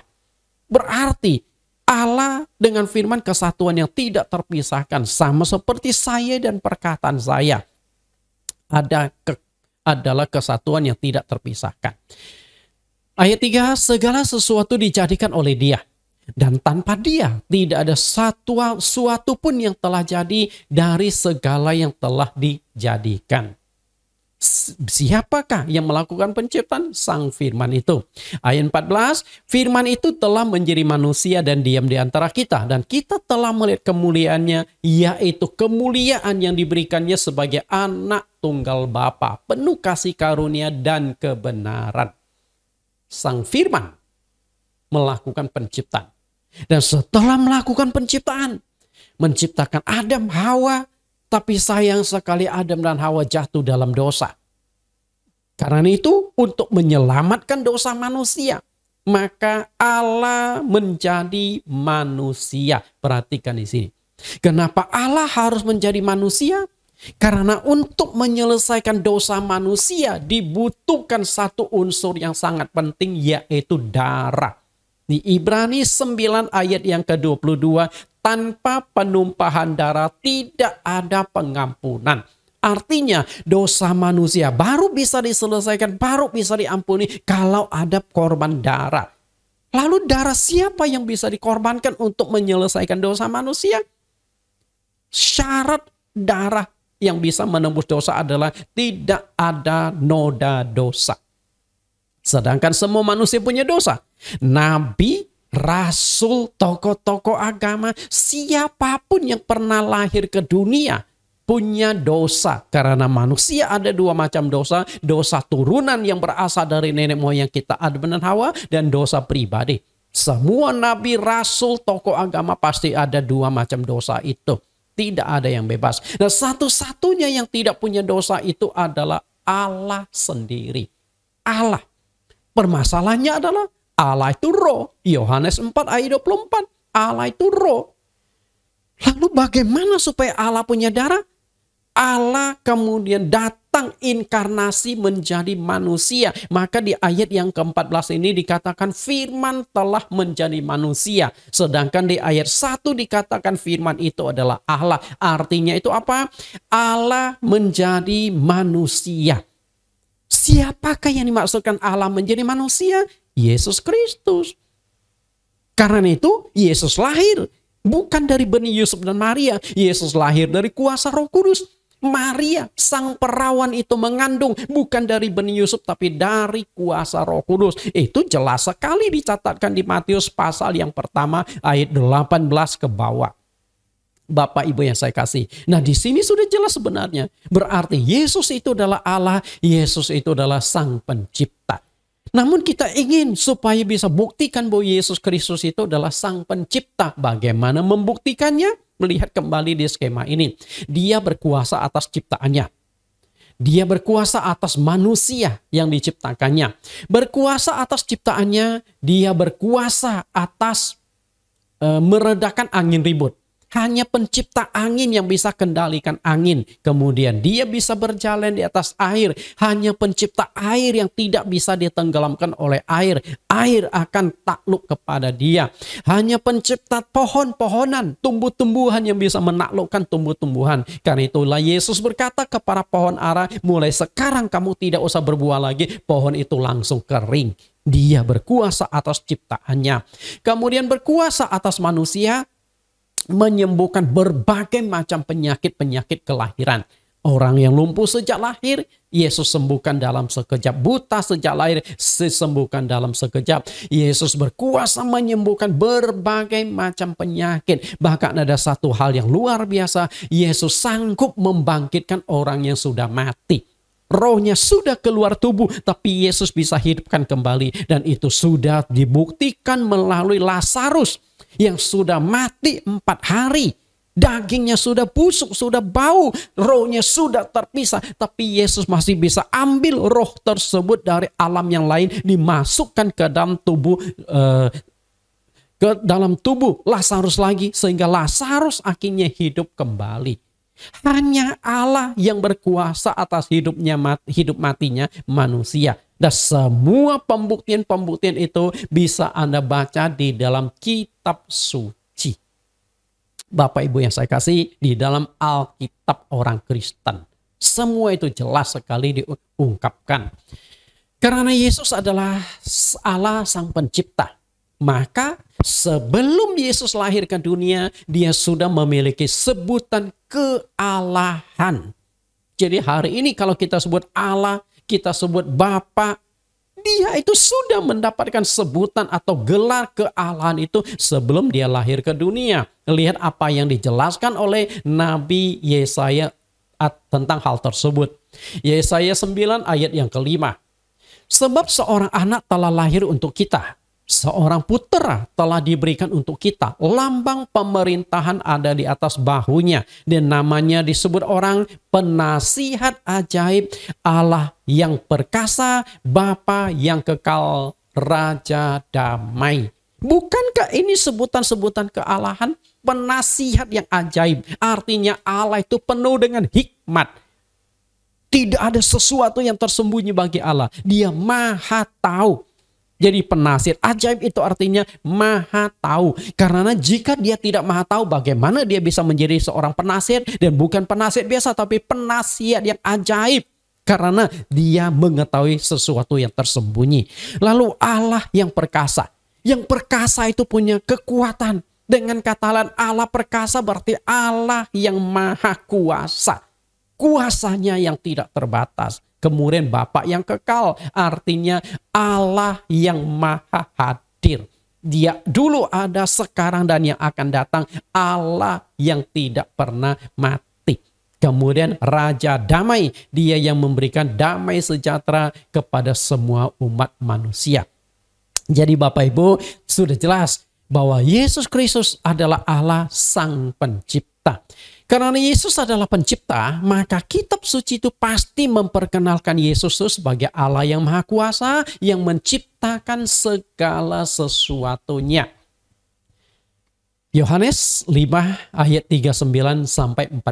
Berarti Allah dengan firman kesatuan yang tidak terpisahkan sama seperti saya dan perkataan saya ada ke, adalah kesatuan yang tidak terpisahkan. Ayat 3, segala sesuatu dijadikan oleh dia. Dan tanpa dia tidak ada satu suatu pun yang telah jadi dari segala yang telah dijadikan. Siapakah yang melakukan penciptaan? Sang firman itu. Ayat 14, firman itu telah menjadi manusia dan diam di antara kita. Dan kita telah melihat kemuliaannya, yaitu kemuliaan yang diberikannya sebagai anak tunggal Bapa, penuh kasih karunia dan kebenaran. Sang firman melakukan penciptaan. Dan setelah melakukan penciptaan, menciptakan Adam, Hawa, tapi sayang sekali Adam dan Hawa jatuh dalam dosa. Karena itu untuk menyelamatkan dosa manusia. Maka Allah menjadi manusia. Perhatikan di sini. Kenapa Allah harus menjadi manusia? Karena untuk menyelesaikan dosa manusia dibutuhkan satu unsur yang sangat penting yaitu darah. Di Ibrani 9 ayat yang ke-22 tanpa penumpahan darah tidak ada pengampunan. Artinya dosa manusia baru bisa diselesaikan, baru bisa diampuni kalau ada korban darah. Lalu darah siapa yang bisa dikorbankan untuk menyelesaikan dosa manusia? Syarat darah yang bisa menembus dosa adalah tidak ada noda dosa. Sedangkan semua manusia punya dosa. Nabi rasul, tokoh-tokoh agama, siapapun yang pernah lahir ke dunia punya dosa. Karena manusia ada dua macam dosa. Dosa turunan yang berasal dari nenek moyang kita Adam dan Hawa dan dosa pribadi. Semua nabi, rasul, tokoh agama pasti ada dua macam dosa itu. Tidak ada yang bebas. Nah satu-satunya yang tidak punya dosa itu adalah Allah sendiri. Allah. Permasalahannya adalah Allah itu roh. Yohanes 4 ayat 24. Allah itu roh. Lalu bagaimana supaya Allah punya darah? Allah kemudian datang inkarnasi menjadi manusia. Maka di ayat yang ke-14 ini dikatakan firman telah menjadi manusia. Sedangkan di ayat 1 dikatakan firman itu adalah Allah. Artinya itu apa? Allah menjadi manusia. Siapakah yang dimaksudkan Allah menjadi manusia? Yesus Kristus. Karena itu Yesus lahir bukan dari benih Yusuf dan Maria. Yesus lahir dari kuasa Roh Kudus. Maria sang perawan itu mengandung bukan dari benih Yusuf tapi dari kuasa Roh Kudus. Itu jelas sekali dicatatkan di Matius pasal yang pertama ayat 18 ke bawah. Bapak Ibu yang saya kasih. Nah di sini sudah jelas sebenarnya. Berarti Yesus itu adalah Allah, Yesus itu adalah Sang Pencipta. Namun kita ingin supaya bisa buktikan bahwa Yesus Kristus itu adalah sang pencipta. Bagaimana membuktikannya? Melihat kembali di skema ini. Dia berkuasa atas ciptaannya. Dia berkuasa atas manusia yang diciptakannya. Berkuasa atas ciptaannya, dia berkuasa atas e, meredakan angin ribut. Hanya pencipta angin yang bisa kendalikan angin. Kemudian dia bisa berjalan di atas air. Hanya pencipta air yang tidak bisa ditenggelamkan oleh air. Air akan takluk kepada dia. Hanya pencipta pohon-pohonan, tumbuh-tumbuhan yang bisa menaklukkan tumbuh-tumbuhan. Karena itulah Yesus berkata kepada pohon ara, mulai sekarang kamu tidak usah berbuah lagi. Pohon itu langsung kering. Dia berkuasa atas ciptaannya. Kemudian berkuasa atas manusia, menyembuhkan berbagai macam penyakit-penyakit kelahiran. Orang yang lumpuh sejak lahir, Yesus sembuhkan dalam sekejap. Buta sejak lahir, disembuhkan dalam sekejap. Yesus berkuasa menyembuhkan berbagai macam penyakit. Bahkan ada satu hal yang luar biasa, Yesus sanggup membangkitkan orang yang sudah mati. Rohnya sudah keluar tubuh, tapi Yesus bisa hidupkan kembali. Dan itu sudah dibuktikan melalui Lazarus yang sudah mati empat hari. Dagingnya sudah busuk, sudah bau, rohnya sudah terpisah. Tapi Yesus masih bisa ambil roh tersebut dari alam yang lain, dimasukkan ke dalam tubuh eh, ke dalam tubuh Lazarus lagi. Sehingga Lazarus akhirnya hidup kembali. Hanya Allah yang berkuasa atas hidupnya hidup matinya manusia. Dan semua pembuktian-pembuktian itu bisa Anda baca di dalam kitab kitab suci. Bapak Ibu yang saya kasih di dalam Alkitab orang Kristen. Semua itu jelas sekali diungkapkan. Karena Yesus adalah Allah sang pencipta. Maka sebelum Yesus lahir ke dunia, dia sudah memiliki sebutan kealahan. Jadi hari ini kalau kita sebut Allah, kita sebut Bapak dia itu sudah mendapatkan sebutan atau gelar kealahan itu sebelum dia lahir ke dunia. Lihat apa yang dijelaskan oleh Nabi Yesaya tentang hal tersebut. Yesaya 9 ayat yang kelima. Sebab seorang anak telah lahir untuk kita seorang putera telah diberikan untuk kita. Lambang pemerintahan ada di atas bahunya. Dan namanya disebut orang penasihat ajaib Allah yang perkasa, Bapa yang kekal, Raja Damai. Bukankah ini sebutan-sebutan kealahan? Penasihat yang ajaib. Artinya Allah itu penuh dengan hikmat. Tidak ada sesuatu yang tersembunyi bagi Allah. Dia maha tahu jadi penasir. Ajaib itu artinya maha tahu. Karena jika dia tidak maha tahu bagaimana dia bisa menjadi seorang penasir dan bukan penasir biasa tapi penasihat yang ajaib karena dia mengetahui sesuatu yang tersembunyi. Lalu Allah yang perkasa. Yang perkasa itu punya kekuatan. Dengan kata lain Allah perkasa berarti Allah yang maha kuasa. Kuasanya yang tidak terbatas kemudian Bapak yang kekal. Artinya Allah yang maha hadir. Dia dulu ada, sekarang dan yang akan datang. Allah yang tidak pernah mati. Kemudian Raja Damai, dia yang memberikan damai sejahtera kepada semua umat manusia. Jadi Bapak Ibu sudah jelas bahwa Yesus Kristus adalah Allah Sang Pencipta. Karena Yesus adalah pencipta, maka kitab suci itu pasti memperkenalkan Yesus itu sebagai Allah yang maha kuasa yang menciptakan segala sesuatunya. Yohanes 5 ayat 39 sampai 40.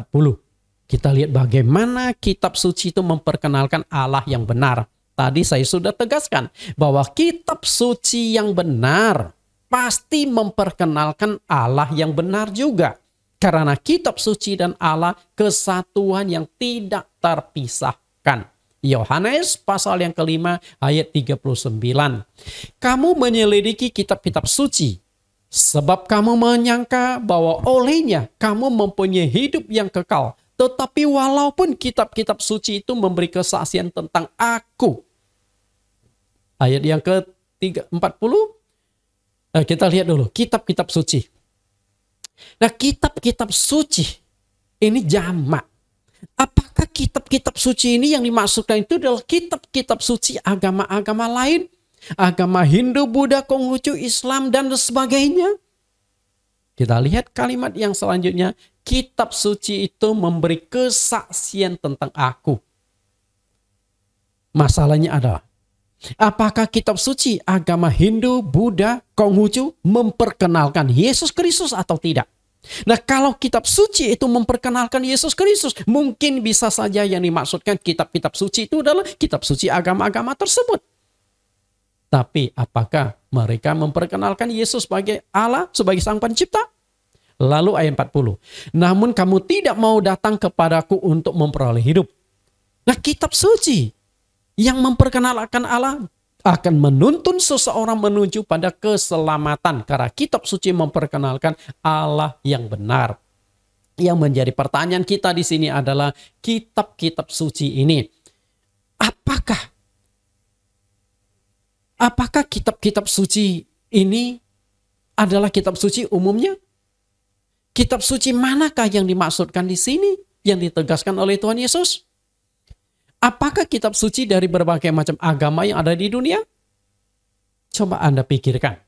Kita lihat bagaimana kitab suci itu memperkenalkan Allah yang benar. Tadi saya sudah tegaskan bahwa kitab suci yang benar pasti memperkenalkan Allah yang benar juga. Karena kitab suci dan Allah kesatuan yang tidak terpisahkan. Yohanes pasal yang kelima ayat 39. Kamu menyelidiki kitab-kitab suci sebab kamu menyangka bahwa olehnya kamu mempunyai hidup yang kekal. Tetapi walaupun kitab-kitab suci itu memberi kesaksian tentang aku. Ayat yang ke 40. Eh, kita lihat dulu kitab-kitab suci. Nah kitab-kitab suci ini jamak. Apakah kitab-kitab suci ini yang dimaksudkan itu adalah kitab-kitab suci agama-agama lain? Agama Hindu, Buddha, Konghucu, Islam, dan sebagainya? Kita lihat kalimat yang selanjutnya. Kitab suci itu memberi kesaksian tentang aku. Masalahnya adalah Apakah kitab suci agama Hindu, Buddha, Konghucu memperkenalkan Yesus Kristus atau tidak? Nah, kalau kitab suci itu memperkenalkan Yesus Kristus, mungkin bisa saja yang dimaksudkan kitab-kitab suci itu adalah kitab suci agama-agama tersebut. Tapi apakah mereka memperkenalkan Yesus sebagai Allah, sebagai Sang Pencipta? Lalu ayat 40. Namun kamu tidak mau datang kepadaku untuk memperoleh hidup. Nah, kitab suci yang memperkenalkan Allah akan menuntun seseorang menuju pada keselamatan karena kitab suci memperkenalkan Allah yang benar. Yang menjadi pertanyaan kita di sini adalah kitab-kitab suci ini apakah apakah kitab-kitab suci ini adalah kitab suci umumnya? Kitab suci manakah yang dimaksudkan di sini yang ditegaskan oleh Tuhan Yesus? Apakah kitab suci dari berbagai macam agama yang ada di dunia? Coba Anda pikirkan.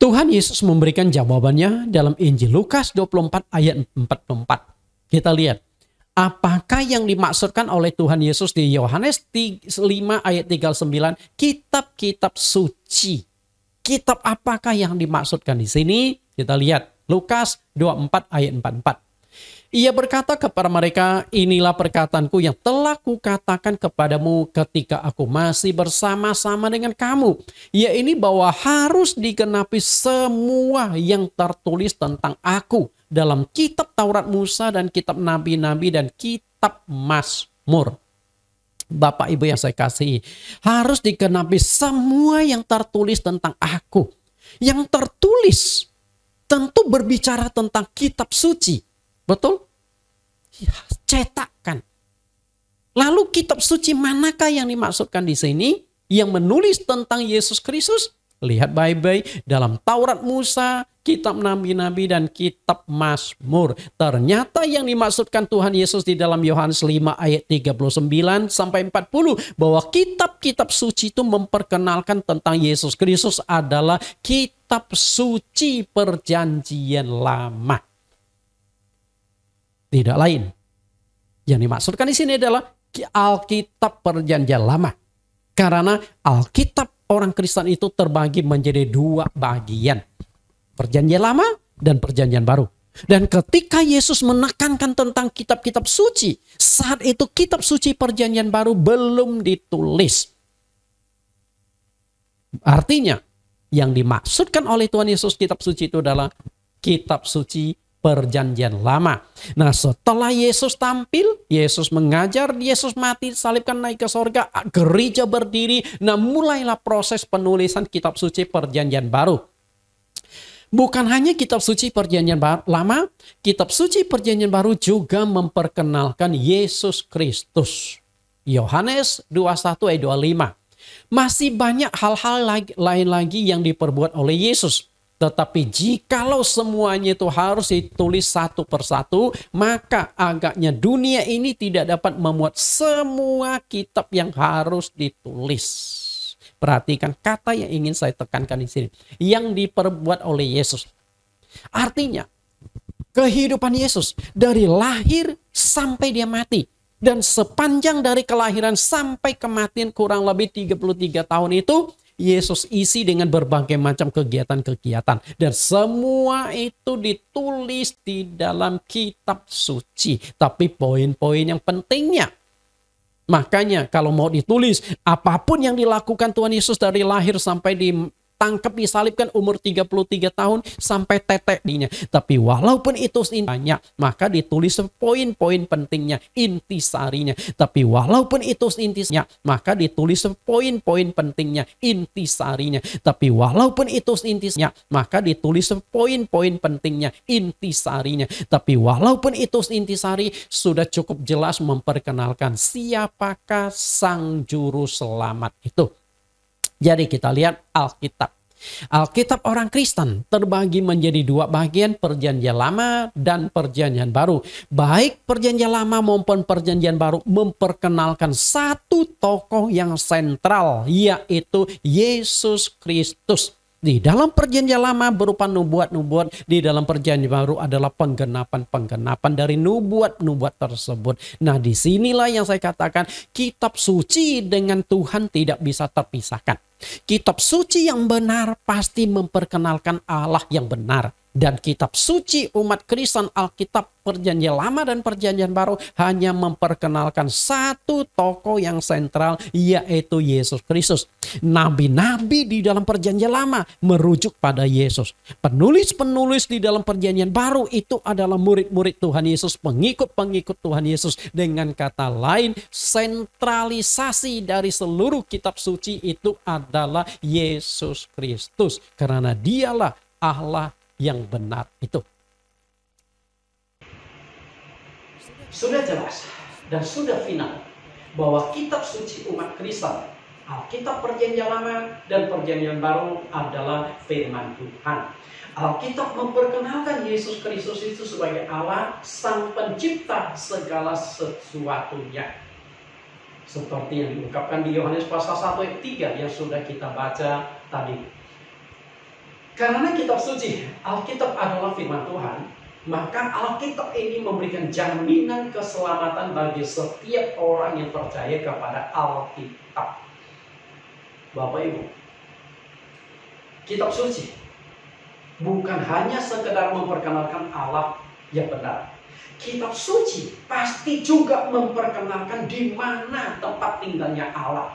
Tuhan Yesus memberikan jawabannya dalam Injil Lukas 24 ayat 44. Kita lihat. Apakah yang dimaksudkan oleh Tuhan Yesus di Yohanes 5 ayat 39? Kitab-kitab suci. Kitab apakah yang dimaksudkan di sini? Kita lihat. Lukas 24 ayat 44. Ia berkata kepada mereka, inilah perkataanku yang telah kukatakan kepadamu ketika aku masih bersama-sama dengan kamu. Ya ini bahwa harus digenapi semua yang tertulis tentang aku dalam kitab Taurat Musa dan kitab Nabi-Nabi dan kitab Mazmur. Bapak Ibu yang saya kasihi, harus digenapi semua yang tertulis tentang aku. Yang tertulis tentu berbicara tentang kitab suci Betul? Ya, cetakkan. Lalu kitab suci manakah yang dimaksudkan di sini yang menulis tentang Yesus Kristus? Lihat baik-baik dalam Taurat Musa, kitab nabi-nabi dan kitab Mazmur. Ternyata yang dimaksudkan Tuhan Yesus di dalam Yohanes 5 ayat 39 sampai 40 bahwa kitab-kitab suci itu memperkenalkan tentang Yesus Kristus adalah kitab suci perjanjian lama tidak lain. Yang dimaksudkan di sini adalah Alkitab Perjanjian Lama. Karena Alkitab orang Kristen itu terbagi menjadi dua bagian. Perjanjian Lama dan Perjanjian Baru. Dan ketika Yesus menekankan tentang kitab-kitab suci, saat itu kitab suci Perjanjian Baru belum ditulis. Artinya, yang dimaksudkan oleh Tuhan Yesus kitab suci itu adalah kitab suci perjanjian lama. Nah setelah Yesus tampil, Yesus mengajar, Yesus mati, salibkan naik ke sorga, gereja berdiri. Nah mulailah proses penulisan kitab suci perjanjian baru. Bukan hanya kitab suci perjanjian baru, lama, kitab suci perjanjian baru juga memperkenalkan Yesus Kristus. Yohanes 21 ayat 25. Masih banyak hal-hal lain lagi yang diperbuat oleh Yesus. Tetapi jikalau semuanya itu harus ditulis satu persatu, maka agaknya dunia ini tidak dapat memuat semua kitab yang harus ditulis. Perhatikan kata yang ingin saya tekankan di sini. Yang diperbuat oleh Yesus. Artinya, kehidupan Yesus dari lahir sampai dia mati. Dan sepanjang dari kelahiran sampai kematian kurang lebih 33 tahun itu, Yesus isi dengan berbagai macam kegiatan-kegiatan. Dan semua itu ditulis di dalam kitab suci. Tapi poin-poin yang pentingnya Makanya kalau mau ditulis apapun yang dilakukan Tuhan Yesus dari lahir sampai di ditangkap, disalibkan umur 33 tahun sampai tetek dinya. Tapi walaupun itu banyak, maka ditulis poin-poin pentingnya, intisarinya. Tapi walaupun itu intisnya, maka ditulis poin-poin pentingnya, intisarinya. Tapi walaupun itu intisnya, maka ditulis poin-poin pentingnya, intisarinya. Tapi walaupun itu intisari sudah cukup jelas memperkenalkan siapakah sang juru selamat itu. Jadi kita lihat Alkitab. Alkitab orang Kristen terbagi menjadi dua bagian perjanjian lama dan perjanjian baru. Baik perjanjian lama maupun perjanjian baru memperkenalkan satu tokoh yang sentral yaitu Yesus Kristus. Di dalam perjanjian lama berupa nubuat-nubuat, di dalam perjanjian baru adalah penggenapan-penggenapan dari nubuat-nubuat tersebut. Nah disinilah yang saya katakan kitab suci dengan Tuhan tidak bisa terpisahkan Kitab suci yang benar pasti memperkenalkan Allah yang benar dan kitab suci umat Kristen Alkitab Perjanjian Lama dan Perjanjian Baru hanya memperkenalkan satu tokoh yang sentral yaitu Yesus Kristus. Nabi-nabi di dalam Perjanjian Lama merujuk pada Yesus. Penulis-penulis di dalam Perjanjian Baru itu adalah murid-murid Tuhan Yesus, pengikut-pengikut Tuhan Yesus. Dengan kata lain, sentralisasi dari seluruh kitab suci itu adalah Yesus Kristus karena dialah Allah yang benar itu. Sudah jelas dan sudah final bahwa kitab suci umat Kristen, Alkitab Perjanjian Lama dan Perjanjian Baru adalah firman Tuhan. Alkitab memperkenalkan Yesus Kristus itu sebagai Allah, Sang Pencipta segala sesuatunya. Seperti yang diungkapkan di Yohanes pasal 1 ayat 3 yang sudah kita baca tadi karena kitab suci, Alkitab adalah firman Tuhan, maka Alkitab ini memberikan jaminan keselamatan bagi setiap orang yang percaya kepada Alkitab. Bapak Ibu, kitab suci bukan hanya sekedar memperkenalkan Allah yang benar. Kitab suci pasti juga memperkenalkan di mana tempat tinggalnya Allah,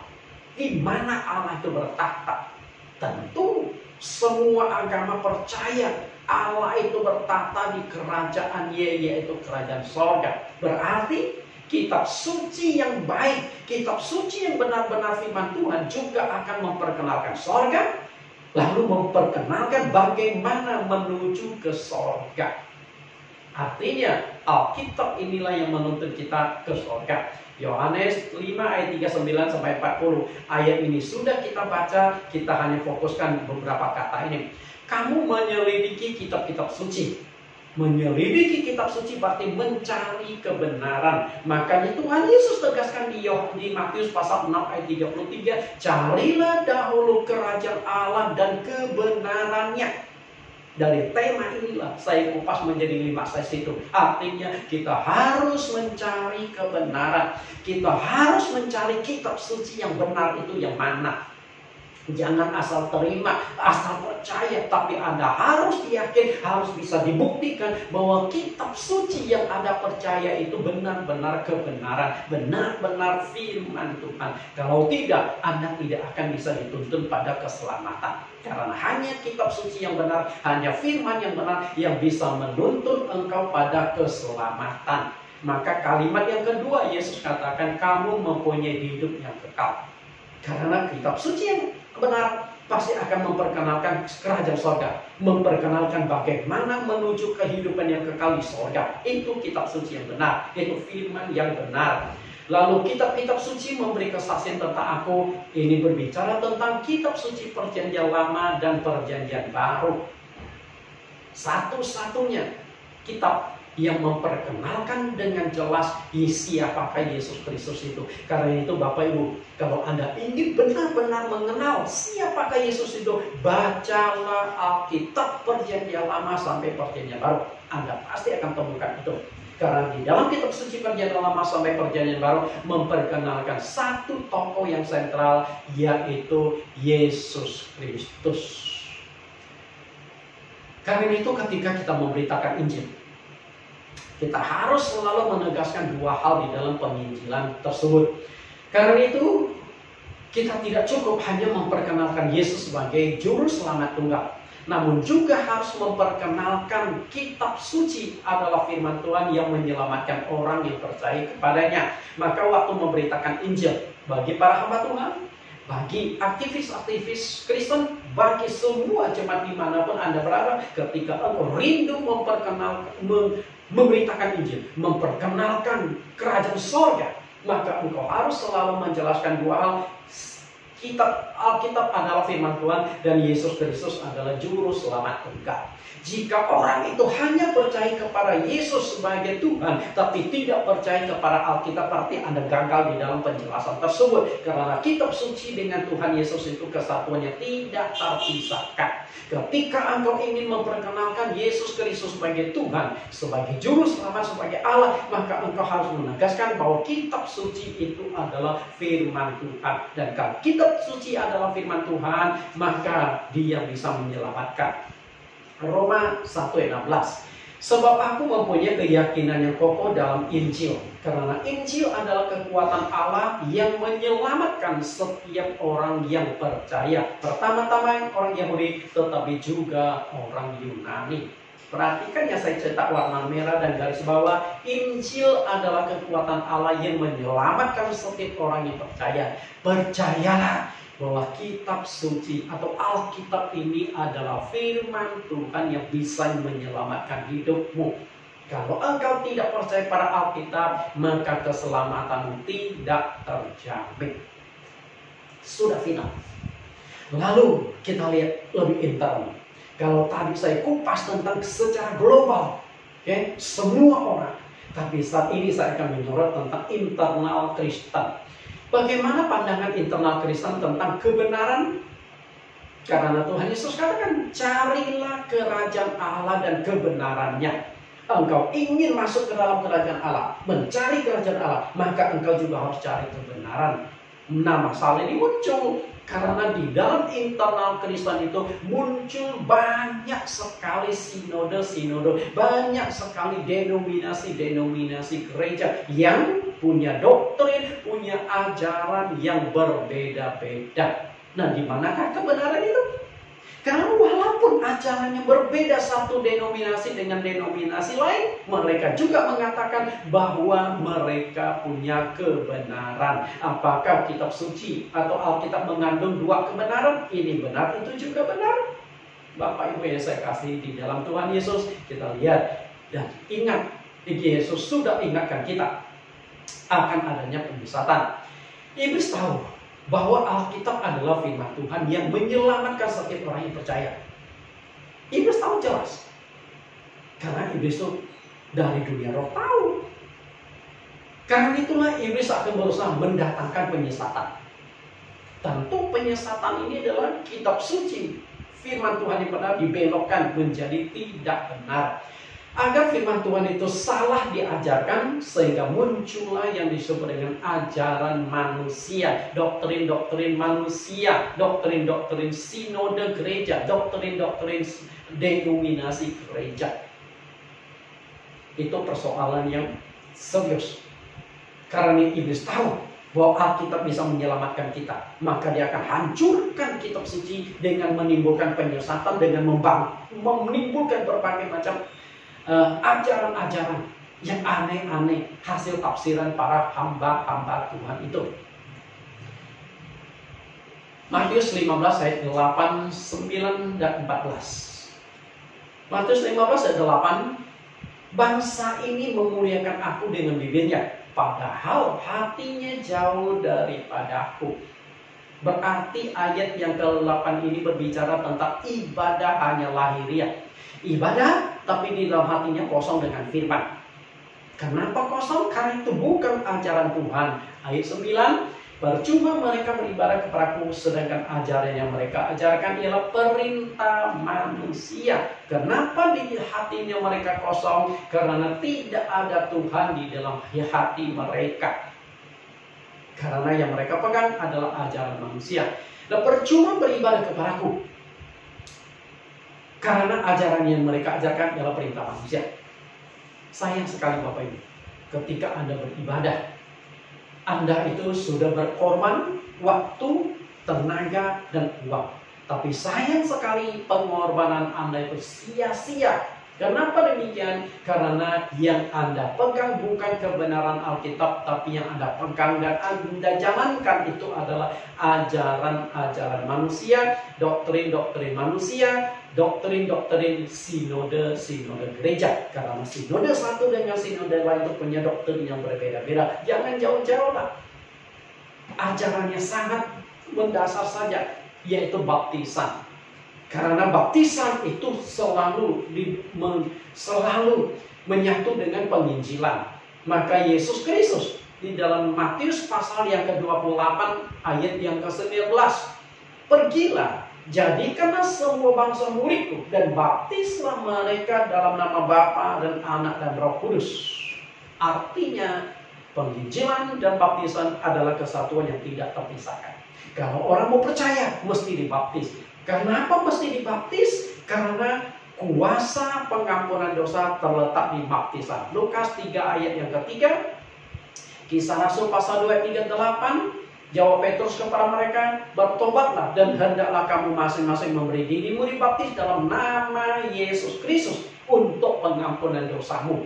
di mana Allah itu bertakhta. Tentu semua agama percaya Allah itu bertata di kerajaan Ye, yaitu kerajaan sorga. Berarti kitab suci yang baik, kitab suci yang benar-benar firman Tuhan juga akan memperkenalkan sorga, lalu memperkenalkan bagaimana menuju ke sorga. Artinya Alkitab inilah yang menuntun kita ke surga. Yohanes 5 ayat 39 sampai 40. Ayat ini sudah kita baca, kita hanya fokuskan beberapa kata ini. Kamu menyelidiki kitab-kitab suci. Menyelidiki kitab suci berarti mencari kebenaran. Makanya Tuhan Yesus tegaskan di, di Matius pasal 6 ayat 33, carilah dahulu kerajaan Allah dan kebenarannya dari tema inilah saya kupas menjadi lima sesi itu. Artinya kita harus mencari kebenaran. Kita harus mencari kitab suci yang benar itu yang mana. Jangan asal terima, asal percaya, tapi Anda harus yakin, harus bisa dibuktikan bahwa kitab suci yang Anda percaya itu benar-benar kebenaran, benar-benar firman Tuhan. Kalau tidak, Anda tidak akan bisa dituntun pada keselamatan. Karena hanya kitab suci yang benar, hanya firman yang benar yang bisa menuntun engkau pada keselamatan. Maka kalimat yang kedua Yesus katakan kamu mempunyai hidup yang kekal. Karena kitab suci yang benar pasti akan memperkenalkan kerajaan sorga. Memperkenalkan bagaimana menuju kehidupan yang kekal di sorga. Itu kitab suci yang benar. Itu firman yang benar. Lalu kitab-kitab suci memberi kesaksian tentang aku. Ini berbicara tentang kitab suci perjanjian lama dan perjanjian baru. Satu-satunya kitab yang memperkenalkan dengan jelas siapakah Yesus Kristus itu. Karena itu Bapak Ibu, kalau Anda ingin benar-benar mengenal siapakah Yesus itu, bacalah Alkitab perjanjian lama sampai perjanjian baru. Anda pasti akan temukan itu. Karena di dalam kitab suci perjanjian lama sampai perjanjian baru memperkenalkan satu tokoh yang sentral yaitu Yesus Kristus. Karena itu ketika kita memberitakan Injil, kita harus selalu menegaskan dua hal di dalam penginjilan tersebut. Karena itu, kita tidak cukup hanya memperkenalkan Yesus sebagai juru selamat tunggal. Namun juga harus memperkenalkan kitab suci adalah firman Tuhan yang menyelamatkan orang yang percaya kepadanya. Maka waktu memberitakan Injil bagi para hamba Tuhan, bagi aktivis-aktivis Kristen, bagi semua jemaat dimanapun Anda berada ketika Allah rindu memperkenalkan, mem, memberitakan Injil, memperkenalkan kerajaan sorga, maka engkau harus selalu menjelaskan dua hal kitab Alkitab adalah firman Tuhan dan Yesus Kristus adalah juru selamat engkau. Jika orang itu hanya percaya kepada Yesus sebagai Tuhan tapi tidak percaya kepada Alkitab berarti Anda gagal di dalam penjelasan tersebut karena kitab suci dengan Tuhan Yesus itu kesatuannya tidak terpisahkan. Ketika engkau ingin memperkenalkan Yesus Kristus sebagai Tuhan, sebagai juru selamat, sebagai Allah, maka engkau harus menegaskan bahwa kitab suci itu adalah firman Tuhan dan kalau kitab suci adalah firman Tuhan, maka dia bisa menyelamatkan. Roma 16. Sebab aku mempunyai keyakinan yang kokoh dalam Injil. Karena Injil adalah kekuatan Allah yang menyelamatkan setiap orang yang percaya. Pertama-tama orang Yahudi tetapi juga orang Yunani. Perhatikan yang saya cetak warna merah dan garis bawah. Injil adalah kekuatan Allah yang menyelamatkan setiap orang yang percaya. Percayalah bahwa kitab suci atau Alkitab ini adalah firman Tuhan yang bisa menyelamatkan hidupmu. Kalau engkau tidak percaya pada Alkitab, maka keselamatanmu tidak terjamin. Sudah final. Lalu kita lihat lebih internal. Kalau tadi saya kupas tentang secara global, ya, semua orang. Tapi saat ini saya akan menyorot tentang internal Kristen. Bagaimana pandangan internal Kristen tentang kebenaran? Karena Tuhan Yesus katakan, carilah kerajaan Allah dan kebenarannya engkau ingin masuk ke dalam kerajaan Allah, mencari kerajaan Allah, maka engkau juga harus cari kebenaran. Nah, masalah ini muncul karena di dalam internal Kristen itu muncul banyak sekali sinode-sinode, banyak sekali denominasi-denominasi gereja yang punya doktrin, punya ajaran yang berbeda-beda. Nah, di manakah kebenaran itu? Karena walaupun acaranya berbeda satu denominasi dengan denominasi lain, mereka juga mengatakan bahwa mereka punya kebenaran. Apakah kitab suci atau Alkitab mengandung dua kebenaran? Ini benar, itu juga benar. Bapak Ibu yang saya kasih di dalam Tuhan Yesus, kita lihat dan ingat Yesus sudah ingatkan kita akan adanya penyesatan. Iblis tahu bahwa Alkitab adalah firman Tuhan yang menyelamatkan setiap orang yang percaya. Iblis tahu jelas. Karena iblis itu dari dunia roh tahu. Karena itulah iblis akan berusaha mendatangkan penyesatan. Tentu penyesatan ini adalah kitab suci. Firman Tuhan yang pernah dibelokkan menjadi tidak benar agar firman Tuhan itu salah diajarkan sehingga muncullah yang disebut dengan ajaran manusia, doktrin-doktrin manusia, doktrin-doktrin sinode gereja, doktrin-doktrin denominasi gereja. Itu persoalan yang serius. Karena iblis tahu bahwa Alkitab bisa menyelamatkan kita, maka dia akan hancurkan kitab suci dengan menimbulkan penyesatan dengan membang menimbulkan berbagai macam Eh, ajaran-ajaran uh, yang aneh-aneh hasil tafsiran para hamba-hamba Tuhan itu. Matius 15 ayat 8, 9 dan 14. Matius 15 ayat 8 Bangsa ini memuliakan aku dengan bibirnya Padahal hatinya jauh daripada aku Berarti ayat yang ke-8 ini berbicara tentang ibadah hanya lahiriah. Ibadah tapi di dalam hatinya kosong dengan firman. Kenapa kosong? Karena itu bukan ajaran Tuhan. Ayat 9, percuma mereka beribadah kepadaku sedangkan ajaran yang mereka ajarkan ialah perintah manusia. Kenapa di hatinya mereka kosong? Karena tidak ada Tuhan di dalam hati mereka. Karena yang mereka pegang adalah ajaran manusia. Dan nah, percuma beribadah kepadaku. Karena ajaran yang mereka ajarkan adalah perintah manusia. Sayang sekali Bapak Ibu. Ketika Anda beribadah, Anda itu sudah berkorban waktu, tenaga, dan uang. Tapi sayang sekali pengorbanan Anda itu sia-sia Kenapa demikian? Karena yang Anda pegang bukan kebenaran Alkitab, tapi yang Anda pegang dan Anda jalankan itu adalah ajaran-ajaran manusia, doktrin-doktrin manusia, doktrin-doktrin sinode-sinode gereja. Karena sinode satu dengan sinode lain itu punya doktrin yang berbeda-beda. Jangan jauh-jauh lah. Ajarannya sangat mendasar saja, yaitu baptisan karena baptisan itu selalu di, men, selalu menyatu dengan penginjilan. Maka Yesus Kristus di dalam Matius pasal yang ke-28 ayat yang ke-19. Pergilah, jadikanlah semua bangsa muridku dan baptislah mereka dalam nama Bapa dan Anak dan Roh Kudus. Artinya penginjilan dan baptisan adalah kesatuan yang tidak terpisahkan. Kalau orang mau percaya, mesti dibaptis. Karena apa mesti dibaptis? Karena kuasa pengampunan dosa terletak di baptisan. Lukas 3 ayat yang ketiga. Kisah Rasul pasal 2 ayat 38. Jawab Petrus kepada mereka, bertobatlah dan hendaklah kamu masing-masing memberi dirimu dibaptis dalam nama Yesus Kristus untuk pengampunan dosamu.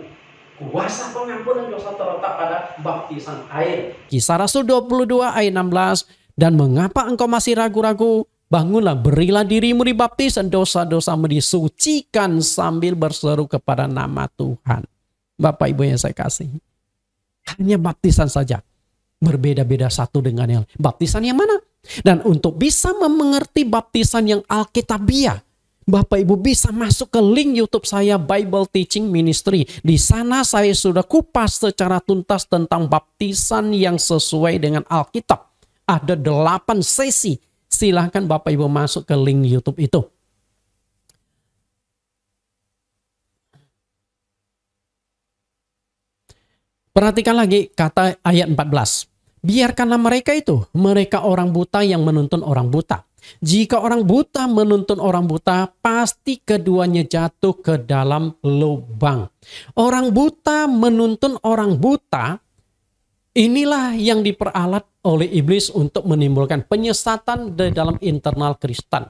Kuasa pengampunan dosa terletak pada baptisan air. Kisah Rasul 22 ayat 16, dan mengapa engkau masih ragu-ragu? Bangunlah, berilah dirimu dibaptis dan dosa-dosamu disucikan sambil berseru kepada nama Tuhan. Bapak Ibu yang saya kasih. Hanya baptisan saja. Berbeda-beda satu dengan yang Baptisan yang mana? Dan untuk bisa mengerti baptisan yang Alkitabiah, Bapak Ibu bisa masuk ke link YouTube saya Bible Teaching Ministry. Di sana saya sudah kupas secara tuntas tentang baptisan yang sesuai dengan Alkitab. Ada delapan sesi silahkan Bapak Ibu masuk ke link YouTube itu. Perhatikan lagi kata ayat 14. Biarkanlah mereka itu, mereka orang buta yang menuntun orang buta. Jika orang buta menuntun orang buta, pasti keduanya jatuh ke dalam lubang. Orang buta menuntun orang buta, Inilah yang diperalat oleh iblis untuk menimbulkan penyesatan di dalam internal Kristen.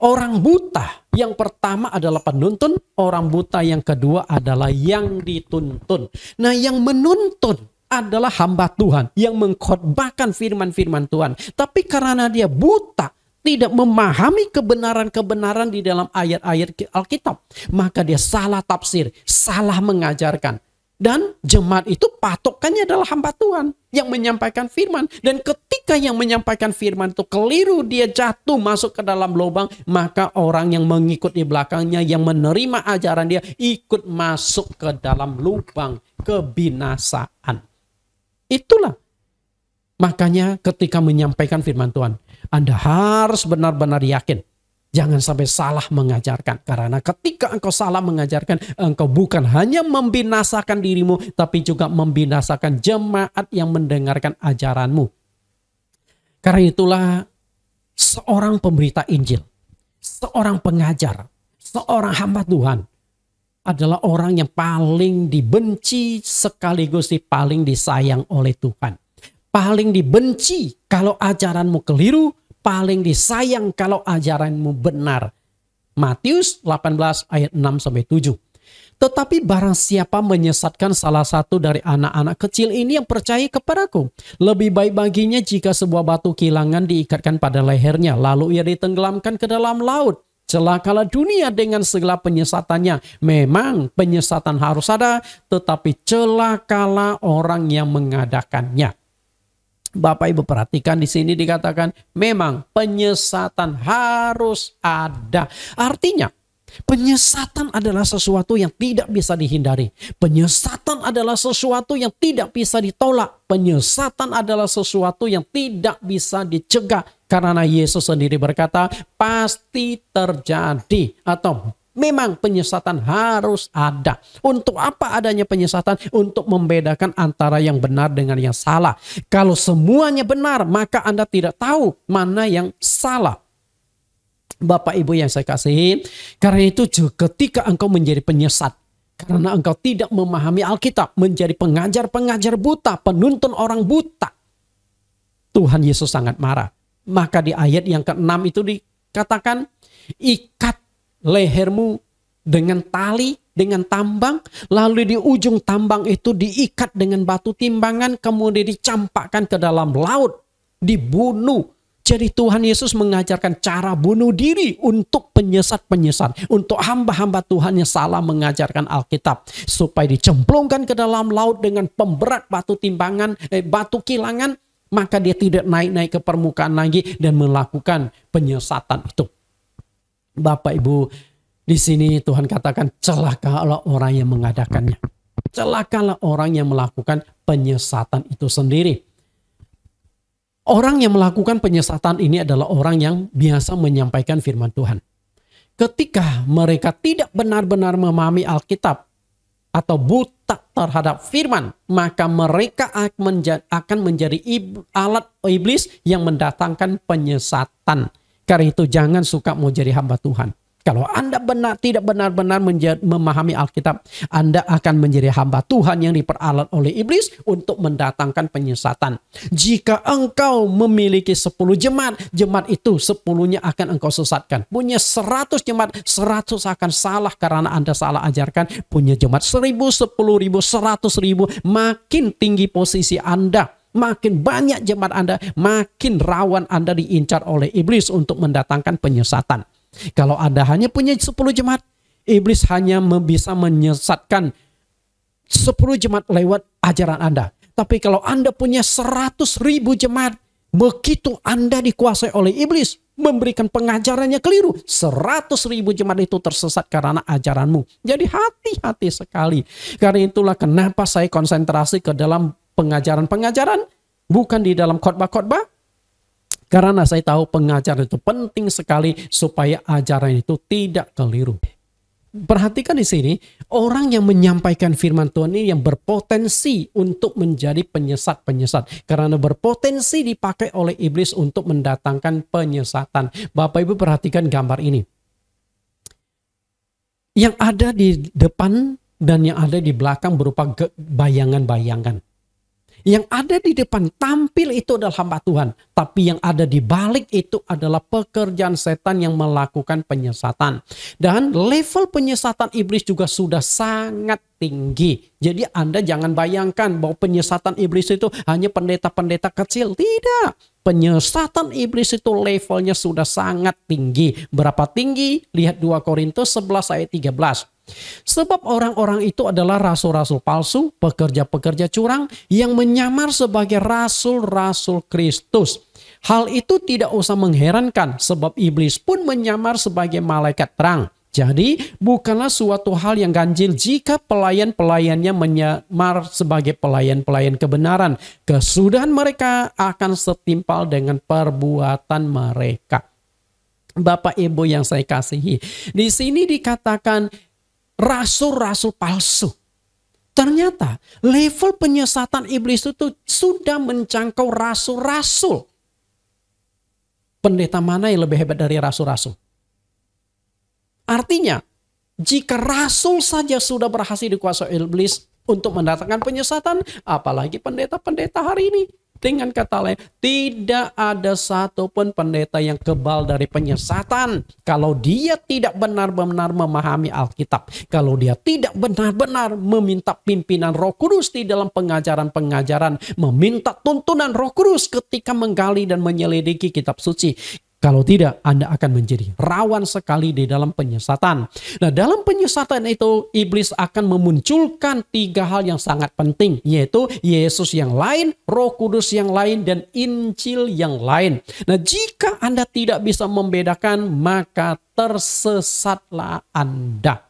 Orang buta yang pertama adalah penuntun, orang buta yang kedua adalah yang dituntun. Nah, yang menuntun adalah hamba Tuhan yang mengkhotbahkan firman-firman Tuhan. Tapi karena dia buta, tidak memahami kebenaran-kebenaran di dalam ayat-ayat Alkitab, maka dia salah tafsir, salah mengajarkan. Dan jemaat itu patokannya adalah hamba Tuhan yang menyampaikan firman. Dan ketika yang menyampaikan firman itu keliru, dia jatuh masuk ke dalam lubang, maka orang yang mengikut di belakangnya, yang menerima ajaran dia, ikut masuk ke dalam lubang kebinasaan. Itulah Makanya ketika menyampaikan firman Tuhan, Anda harus benar-benar yakin Jangan sampai salah mengajarkan. Karena ketika engkau salah mengajarkan, engkau bukan hanya membinasakan dirimu, tapi juga membinasakan jemaat yang mendengarkan ajaranmu. Karena itulah seorang pemberita Injil, seorang pengajar, seorang hamba Tuhan adalah orang yang paling dibenci sekaligus paling disayang oleh Tuhan. Paling dibenci kalau ajaranmu keliru, paling disayang kalau ajaranmu benar. Matius 18 ayat 6 sampai 7. Tetapi barang siapa menyesatkan salah satu dari anak-anak kecil ini yang percaya kepadaku, lebih baik baginya jika sebuah batu kilangan diikatkan pada lehernya, lalu ia ditenggelamkan ke dalam laut. Celakalah dunia dengan segala penyesatannya. Memang penyesatan harus ada, tetapi celakalah orang yang mengadakannya. Bapak Ibu perhatikan di sini dikatakan memang penyesatan harus ada. Artinya Penyesatan adalah sesuatu yang tidak bisa dihindari. Penyesatan adalah sesuatu yang tidak bisa ditolak. Penyesatan adalah sesuatu yang tidak bisa dicegah. Karena Yesus sendiri berkata, pasti terjadi atau Memang penyesatan harus ada. Untuk apa adanya penyesatan? Untuk membedakan antara yang benar dengan yang salah. Kalau semuanya benar, maka Anda tidak tahu mana yang salah. Bapak Ibu yang saya kasihi, karena itu juga ketika engkau menjadi penyesat, karena engkau tidak memahami Alkitab, menjadi pengajar-pengajar buta, penuntun orang buta. Tuhan Yesus sangat marah. Maka di ayat yang ke-6 itu dikatakan, ikat lehermu dengan tali, dengan tambang, lalu di ujung tambang itu diikat dengan batu timbangan, kemudian dicampakkan ke dalam laut, dibunuh. Jadi Tuhan Yesus mengajarkan cara bunuh diri untuk penyesat-penyesat, untuk hamba-hamba Tuhan yang salah mengajarkan Alkitab, supaya dicemplungkan ke dalam laut dengan pemberat batu timbangan, eh, batu kilangan, maka dia tidak naik-naik ke permukaan lagi dan melakukan penyesatan itu. Bapak Ibu di sini Tuhan katakan celakalah orang yang mengadakannya. Celakalah orang yang melakukan penyesatan itu sendiri. Orang yang melakukan penyesatan ini adalah orang yang biasa menyampaikan firman Tuhan. Ketika mereka tidak benar-benar memahami Alkitab atau buta terhadap firman, maka mereka akan menjadi alat iblis yang mendatangkan penyesatan karena itu jangan suka mau jadi hamba Tuhan. Kalau Anda benar tidak benar-benar memahami Alkitab, Anda akan menjadi hamba Tuhan yang diperalat oleh iblis untuk mendatangkan penyesatan. Jika engkau memiliki 10 jemaat, jemaat itu sepuluhnya akan engkau sesatkan. Punya 100 jemaat, 100 akan salah karena Anda salah ajarkan. Punya jemaat 1000, 10000, ribu, makin tinggi posisi Anda Makin banyak jemaat Anda, makin rawan Anda diincar oleh iblis untuk mendatangkan penyesatan. Kalau Anda hanya punya 10 jemaat, iblis hanya bisa menyesatkan 10 jemaat lewat ajaran Anda. Tapi kalau Anda punya 100 ribu jemaat, begitu Anda dikuasai oleh iblis, memberikan pengajarannya keliru. 100 ribu jemaat itu tersesat karena ajaranmu. Jadi hati-hati sekali. Karena itulah kenapa saya konsentrasi ke dalam pengajaran-pengajaran, bukan di dalam khotbah-khotbah. Karena saya tahu pengajaran itu penting sekali supaya ajaran itu tidak keliru. Perhatikan di sini, orang yang menyampaikan firman Tuhan ini yang berpotensi untuk menjadi penyesat-penyesat. Karena berpotensi dipakai oleh iblis untuk mendatangkan penyesatan. Bapak Ibu perhatikan gambar ini. Yang ada di depan dan yang ada di belakang berupa bayangan-bayangan. Yang ada di depan tampil itu adalah hamba Tuhan, tapi yang ada di balik itu adalah pekerjaan setan yang melakukan penyesatan. Dan level penyesatan iblis juga sudah sangat tinggi. Jadi Anda jangan bayangkan bahwa penyesatan iblis itu hanya pendeta-pendeta kecil. Tidak. Penyesatan iblis itu levelnya sudah sangat tinggi. Berapa tinggi? Lihat 2 Korintus 11 ayat 13. Sebab orang-orang itu adalah rasul-rasul palsu, pekerja-pekerja curang yang menyamar sebagai rasul-rasul Kristus. Hal itu tidak usah mengherankan sebab iblis pun menyamar sebagai malaikat terang. Jadi bukanlah suatu hal yang ganjil jika pelayan-pelayannya menyamar sebagai pelayan-pelayan kebenaran. Kesudahan mereka akan setimpal dengan perbuatan mereka. Bapak Ibu yang saya kasihi, di sini dikatakan rasul-rasul palsu. Ternyata level penyesatan iblis itu sudah mencangkau rasul-rasul. Pendeta mana yang lebih hebat dari rasul-rasul? Artinya, jika rasul saja sudah berhasil dikuasai iblis untuk mendatangkan penyesatan, apalagi pendeta-pendeta hari ini dengan kata lain, tidak ada satupun pendeta yang kebal dari penyesatan. Kalau dia tidak benar-benar memahami Alkitab, kalau dia tidak benar-benar meminta pimpinan Roh Kudus di dalam pengajaran-pengajaran, meminta tuntunan Roh Kudus ketika menggali dan menyelidiki kitab suci, kalau tidak, Anda akan menjadi rawan sekali di dalam penyesatan. Nah, dalam penyesatan itu, iblis akan memunculkan tiga hal yang sangat penting, yaitu Yesus yang lain, Roh Kudus yang lain, dan Injil yang lain. Nah, jika Anda tidak bisa membedakan, maka tersesatlah Anda.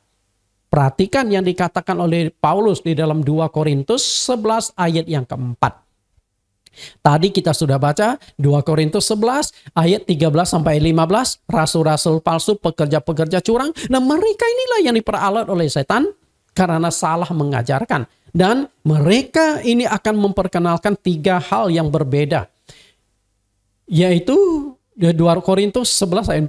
Perhatikan yang dikatakan oleh Paulus di dalam 2 Korintus 11 ayat yang keempat. Tadi kita sudah baca 2 Korintus 11 ayat 13 sampai 15 rasul-rasul palsu, pekerja-pekerja curang. Nah, mereka inilah yang diperalat oleh setan karena salah mengajarkan dan mereka ini akan memperkenalkan tiga hal yang berbeda yaitu 2 Korintus 11 ayat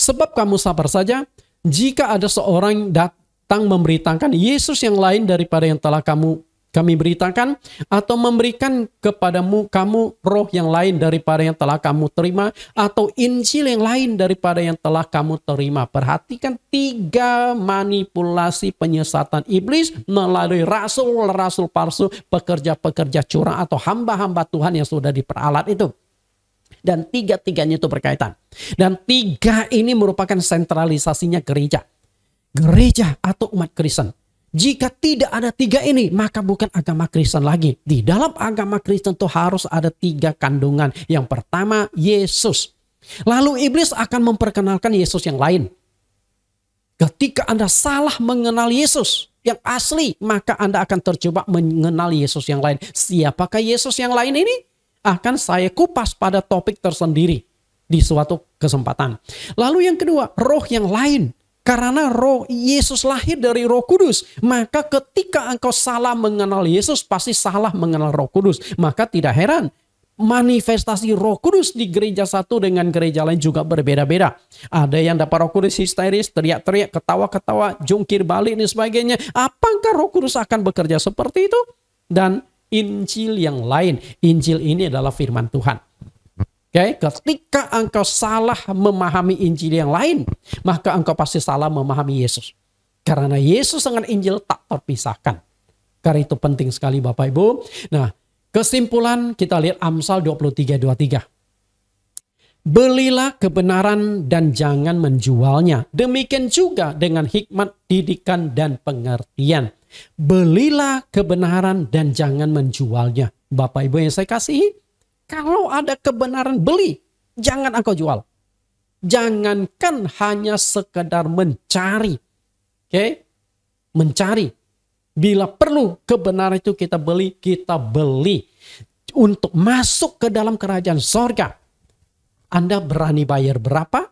4 sebab kamu sabar saja jika ada seorang datang memberitakan Yesus yang lain daripada yang telah kamu kami beritakan atau memberikan kepadamu kamu roh yang lain daripada yang telah kamu terima atau Injil yang lain daripada yang telah kamu terima. Perhatikan tiga manipulasi penyesatan iblis melalui rasul-rasul palsu, pekerja-pekerja curang atau hamba-hamba Tuhan yang sudah diperalat itu. Dan tiga-tiganya itu berkaitan. Dan tiga ini merupakan sentralisasinya gereja. Gereja atau umat Kristen jika tidak ada tiga ini, maka bukan agama Kristen lagi. Di dalam agama Kristen itu harus ada tiga kandungan. Yang pertama, Yesus. Lalu iblis akan memperkenalkan Yesus yang lain. Ketika Anda salah mengenal Yesus yang asli, maka Anda akan terjebak mengenal Yesus yang lain. Siapakah Yesus yang lain ini? Akan saya kupas pada topik tersendiri di suatu kesempatan. Lalu yang kedua, roh yang lain. Karena roh Yesus lahir dari roh kudus. Maka ketika engkau salah mengenal Yesus, pasti salah mengenal roh kudus. Maka tidak heran manifestasi roh kudus di gereja satu dengan gereja lain juga berbeda-beda. Ada yang dapat roh kudus histeris, teriak-teriak, ketawa-ketawa, jungkir balik dan sebagainya. Apakah roh kudus akan bekerja seperti itu? Dan Injil yang lain, Injil ini adalah firman Tuhan. Okay? Ya, Ketika engkau salah memahami Injil yang lain, maka engkau pasti salah memahami Yesus. Karena Yesus dengan Injil tak terpisahkan. Karena itu penting sekali Bapak Ibu. Nah, kesimpulan kita lihat Amsal 23:23. Belilah kebenaran dan jangan menjualnya. Demikian juga dengan hikmat, didikan, dan pengertian. Belilah kebenaran dan jangan menjualnya. Bapak Ibu yang saya kasihi, kalau ada kebenaran beli, jangan engkau jual. Jangankan hanya sekedar mencari. Oke? Okay? Mencari. Bila perlu kebenaran itu kita beli, kita beli untuk masuk ke dalam kerajaan sorga. Anda berani bayar berapa?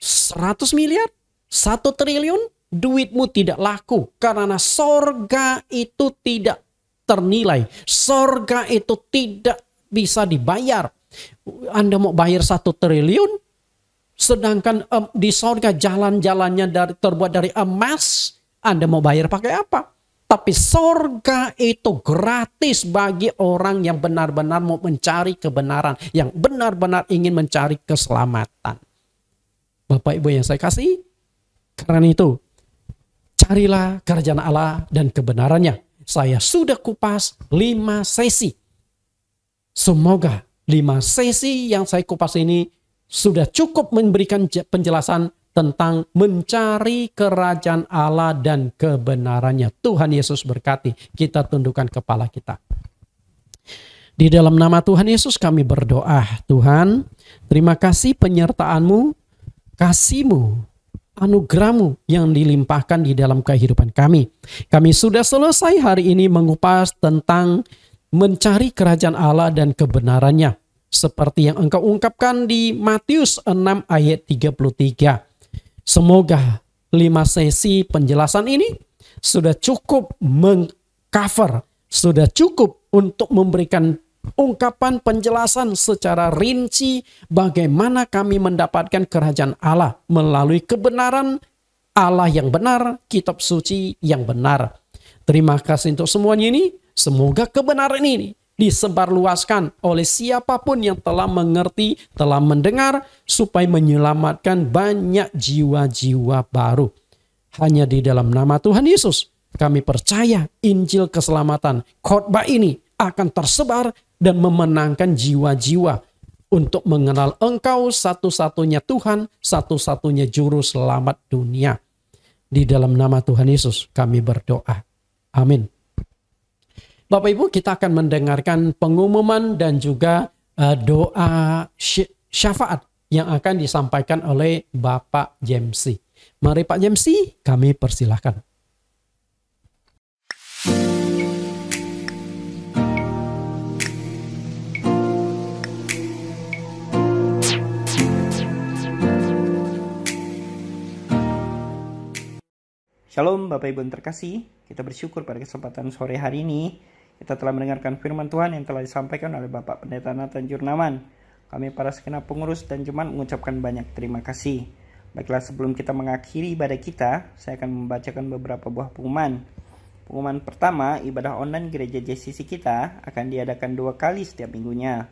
100 miliar? 1 triliun? Duitmu tidak laku karena sorga itu tidak ternilai. Sorga itu tidak bisa dibayar. Anda mau bayar satu triliun, sedangkan um, di sorga jalan-jalannya dari, terbuat dari emas, Anda mau bayar pakai apa? Tapi sorga itu gratis bagi orang yang benar-benar mau mencari kebenaran, yang benar-benar ingin mencari keselamatan. Bapak Ibu yang saya kasih, karena itu carilah kerajaan Allah dan kebenarannya. Saya sudah kupas lima sesi Semoga lima sesi yang saya kupas ini sudah cukup memberikan penjelasan tentang mencari kerajaan Allah dan kebenarannya. Tuhan Yesus berkati, kita tundukkan kepala kita. Di dalam nama Tuhan Yesus kami berdoa, Tuhan terima kasih penyertaanmu, kasihmu, anugerahmu yang dilimpahkan di dalam kehidupan kami. Kami sudah selesai hari ini mengupas tentang mencari kerajaan Allah dan kebenarannya. Seperti yang engkau ungkapkan di Matius 6 ayat 33. Semoga lima sesi penjelasan ini sudah cukup mengcover, sudah cukup untuk memberikan ungkapan penjelasan secara rinci bagaimana kami mendapatkan kerajaan Allah melalui kebenaran Allah yang benar, kitab suci yang benar. Terima kasih untuk semuanya ini. Semoga kebenaran ini disebarluaskan oleh siapapun yang telah mengerti, telah mendengar, supaya menyelamatkan banyak jiwa-jiwa baru. Hanya di dalam nama Tuhan Yesus, kami percaya Injil keselamatan khotbah ini akan tersebar dan memenangkan jiwa-jiwa untuk mengenal engkau satu-satunya Tuhan, satu-satunya juru selamat dunia. Di dalam nama Tuhan Yesus kami berdoa. Amin. Bapak Ibu, kita akan mendengarkan pengumuman dan juga uh, doa syafaat yang akan disampaikan oleh Bapak Jemsi. Mari Pak Jemsi, kami persilahkan. Shalom Bapak Ibu yang terkasih, kita bersyukur pada kesempatan sore hari ini kita telah mendengarkan firman Tuhan yang telah disampaikan oleh Bapak Pendeta Nathan Jurnaman. Kami para sekena pengurus dan jemaat mengucapkan banyak terima kasih. Baiklah sebelum kita mengakhiri ibadah kita, saya akan membacakan beberapa buah pengumuman. Pengumuman pertama, ibadah online gereja JCC kita akan diadakan dua kali setiap minggunya.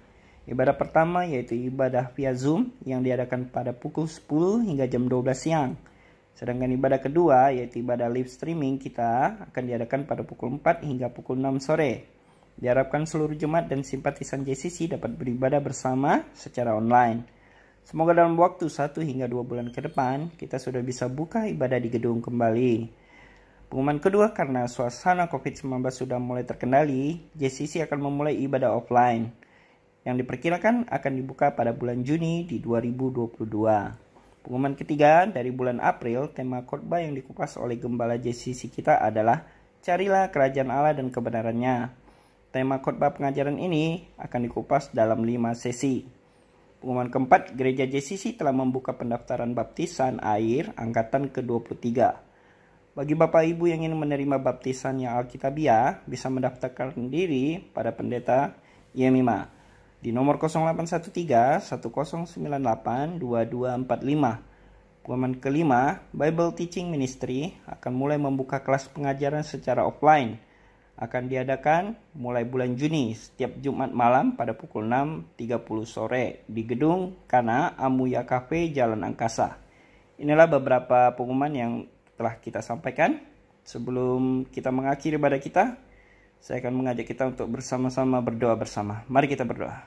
Ibadah pertama yaitu ibadah via Zoom yang diadakan pada pukul 10 hingga jam 12 siang. Sedangkan ibadah kedua yaitu ibadah live streaming kita akan diadakan pada pukul 4 hingga pukul 6 sore. Diharapkan seluruh jemaat dan simpatisan JCC dapat beribadah bersama secara online. Semoga dalam waktu 1 hingga 2 bulan ke depan kita sudah bisa buka ibadah di gedung kembali. Pengumuman kedua karena suasana COVID-19 sudah mulai terkendali, JCC akan memulai ibadah offline yang diperkirakan akan dibuka pada bulan Juni di 2022. Pengumuman ketiga dari bulan April, tema khotbah yang dikupas oleh Gembala JCC kita adalah Carilah Kerajaan Allah dan Kebenarannya. Tema khotbah pengajaran ini akan dikupas dalam lima sesi. Pengumuman keempat, Gereja JCC telah membuka pendaftaran baptisan air angkatan ke-23. Bagi Bapak Ibu yang ingin menerima baptisan yang Alkitabiah, bisa mendaftarkan diri pada pendeta Yemima di nomor 0813-1098-2245. Momen kelima, Bible Teaching Ministry akan mulai membuka kelas pengajaran secara offline. Akan diadakan mulai bulan Juni setiap Jumat malam pada pukul 6.30 sore di gedung Kana Amuya Cafe Jalan Angkasa. Inilah beberapa pengumuman yang telah kita sampaikan. Sebelum kita mengakhiri pada kita, saya akan mengajak kita untuk bersama-sama berdoa bersama. Mari kita berdoa.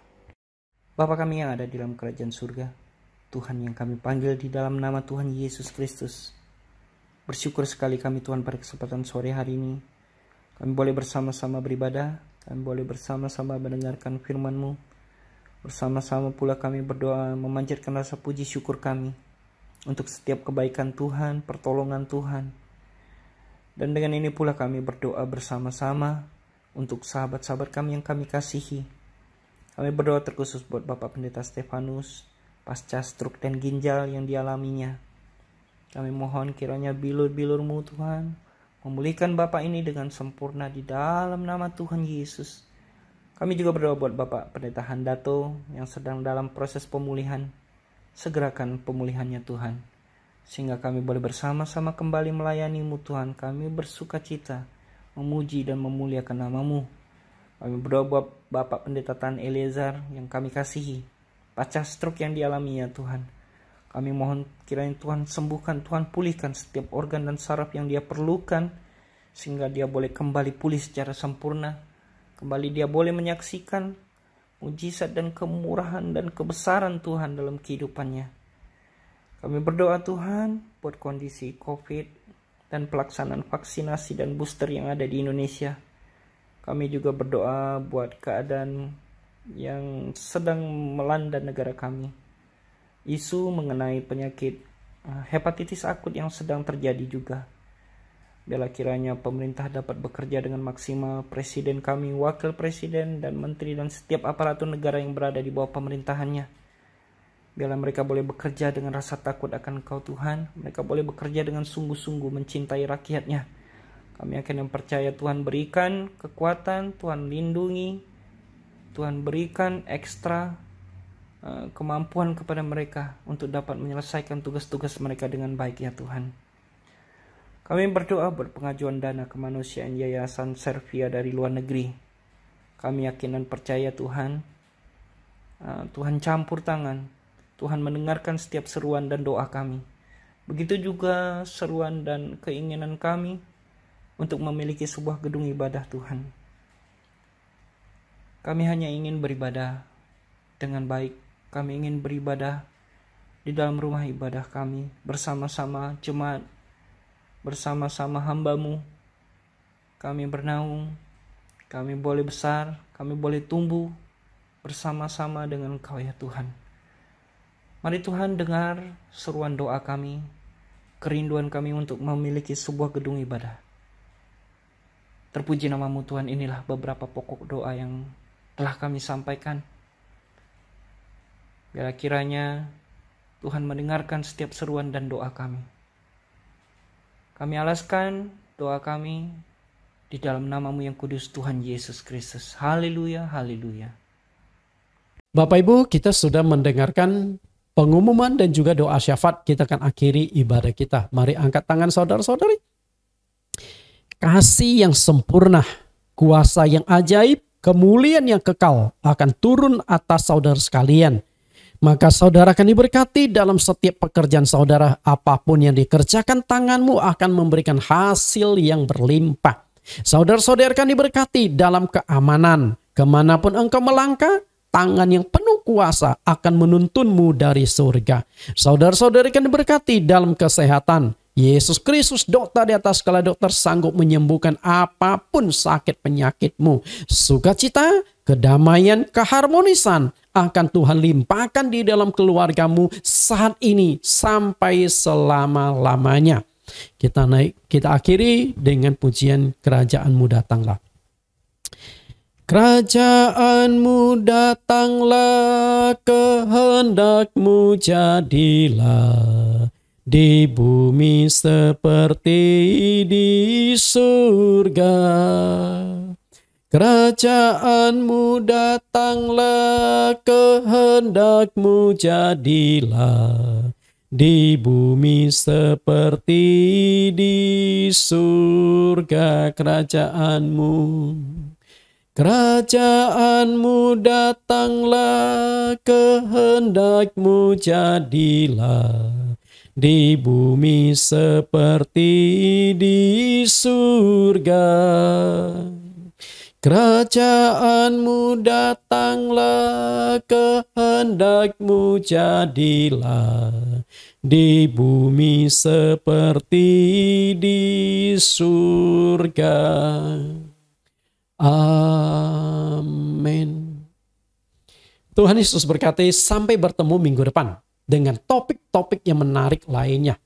Bapa kami yang ada di dalam kerajaan surga, Tuhan yang kami panggil di dalam nama Tuhan Yesus Kristus. Bersyukur sekali kami Tuhan pada kesempatan sore hari ini. Kami boleh bersama-sama beribadah, kami boleh bersama-sama mendengarkan firman-Mu. Bersama-sama pula kami berdoa memancarkan rasa puji syukur kami untuk setiap kebaikan Tuhan, pertolongan Tuhan. Dan dengan ini pula kami berdoa bersama-sama untuk sahabat-sahabat kami yang kami kasihi. Kami berdoa terkhusus buat Bapak Pendeta Stefanus pasca stroke dan ginjal yang dialaminya. Kami mohon kiranya bilur-bilurmu Tuhan memulihkan Bapak ini dengan sempurna di dalam nama Tuhan Yesus. Kami juga berdoa buat Bapak Pendeta Handato yang sedang dalam proses pemulihan. Segerakan pemulihannya Tuhan. Sehingga kami boleh bersama-sama kembali melayani mu Tuhan. Kami bersuka cita memuji dan memuliakan namamu. Kami berdoa buat Bapak Pendeta Tan Elezar yang kami kasihi. Pasca stroke yang dialami ya Tuhan. Kami mohon kiranya Tuhan sembuhkan, Tuhan pulihkan setiap organ dan saraf yang dia perlukan. Sehingga dia boleh kembali pulih secara sempurna. Kembali dia boleh menyaksikan mujizat dan kemurahan dan kebesaran Tuhan dalam kehidupannya. Kami berdoa Tuhan buat kondisi COVID dan pelaksanaan vaksinasi dan booster yang ada di Indonesia. Kami juga berdoa buat keadaan yang sedang melanda negara kami. Isu mengenai penyakit eh, hepatitis akut yang sedang terjadi juga. Bila kiranya pemerintah dapat bekerja dengan maksimal, presiden kami, wakil presiden, dan menteri, dan setiap aparatur negara yang berada di bawah pemerintahannya Biarlah mereka boleh bekerja dengan rasa takut akan Engkau Tuhan. Mereka boleh bekerja dengan sungguh-sungguh mencintai rakyatnya. Kami akan yang percaya Tuhan berikan kekuatan, Tuhan lindungi, Tuhan berikan ekstra uh, kemampuan kepada mereka untuk dapat menyelesaikan tugas-tugas mereka dengan baik ya Tuhan. Kami berdoa berpengajuan dana kemanusiaan Yayasan Servia dari luar negeri. Kami yakin dan percaya Tuhan, uh, Tuhan campur tangan Tuhan mendengarkan setiap seruan dan doa kami. Begitu juga seruan dan keinginan kami untuk memiliki sebuah gedung ibadah Tuhan. Kami hanya ingin beribadah dengan baik. Kami ingin beribadah di dalam rumah ibadah kami bersama-sama jemaat, bersama-sama hambamu. Kami bernaung, kami boleh besar, kami boleh tumbuh bersama-sama dengan Kau ya Tuhan. Mari Tuhan dengar seruan doa kami, kerinduan kami untuk memiliki sebuah gedung ibadah. Terpuji namamu Tuhan, inilah beberapa pokok doa yang telah kami sampaikan. Biar kiranya Tuhan mendengarkan setiap seruan dan doa kami. Kami alaskan doa kami di dalam namamu yang kudus Tuhan Yesus Kristus. Haleluya, haleluya. Bapak Ibu, kita sudah mendengarkan pengumuman dan juga doa syafaat kita akan akhiri ibadah kita. Mari angkat tangan saudara-saudari. Kasih yang sempurna, kuasa yang ajaib, kemuliaan yang kekal akan turun atas saudara sekalian. Maka saudara akan diberkati dalam setiap pekerjaan saudara. Apapun yang dikerjakan tanganmu akan memberikan hasil yang berlimpah. Saudara-saudara akan diberkati dalam keamanan. Kemanapun engkau melangkah, tangan yang penuh kuasa akan menuntunmu dari surga. Saudara-saudari kan diberkati dalam kesehatan. Yesus Kristus dokter di atas segala dokter sanggup menyembuhkan apapun sakit penyakitmu. Sukacita, kedamaian, keharmonisan akan Tuhan limpahkan di dalam keluargamu saat ini sampai selama-lamanya. Kita naik, kita akhiri dengan pujian kerajaanmu datanglah. Kerajaanmu datanglah, kehendakmu jadilah di bumi seperti di surga. Kerajaanmu datanglah, kehendakmu jadilah di bumi seperti di surga kerajaanmu. Kerajaanmu datanglah, kehendakmu jadilah di bumi seperti di surga. Kerajaanmu datanglah, kehendakmu jadilah di bumi seperti di surga. Amin. Tuhan Yesus berkati sampai bertemu minggu depan dengan topik-topik yang menarik lainnya.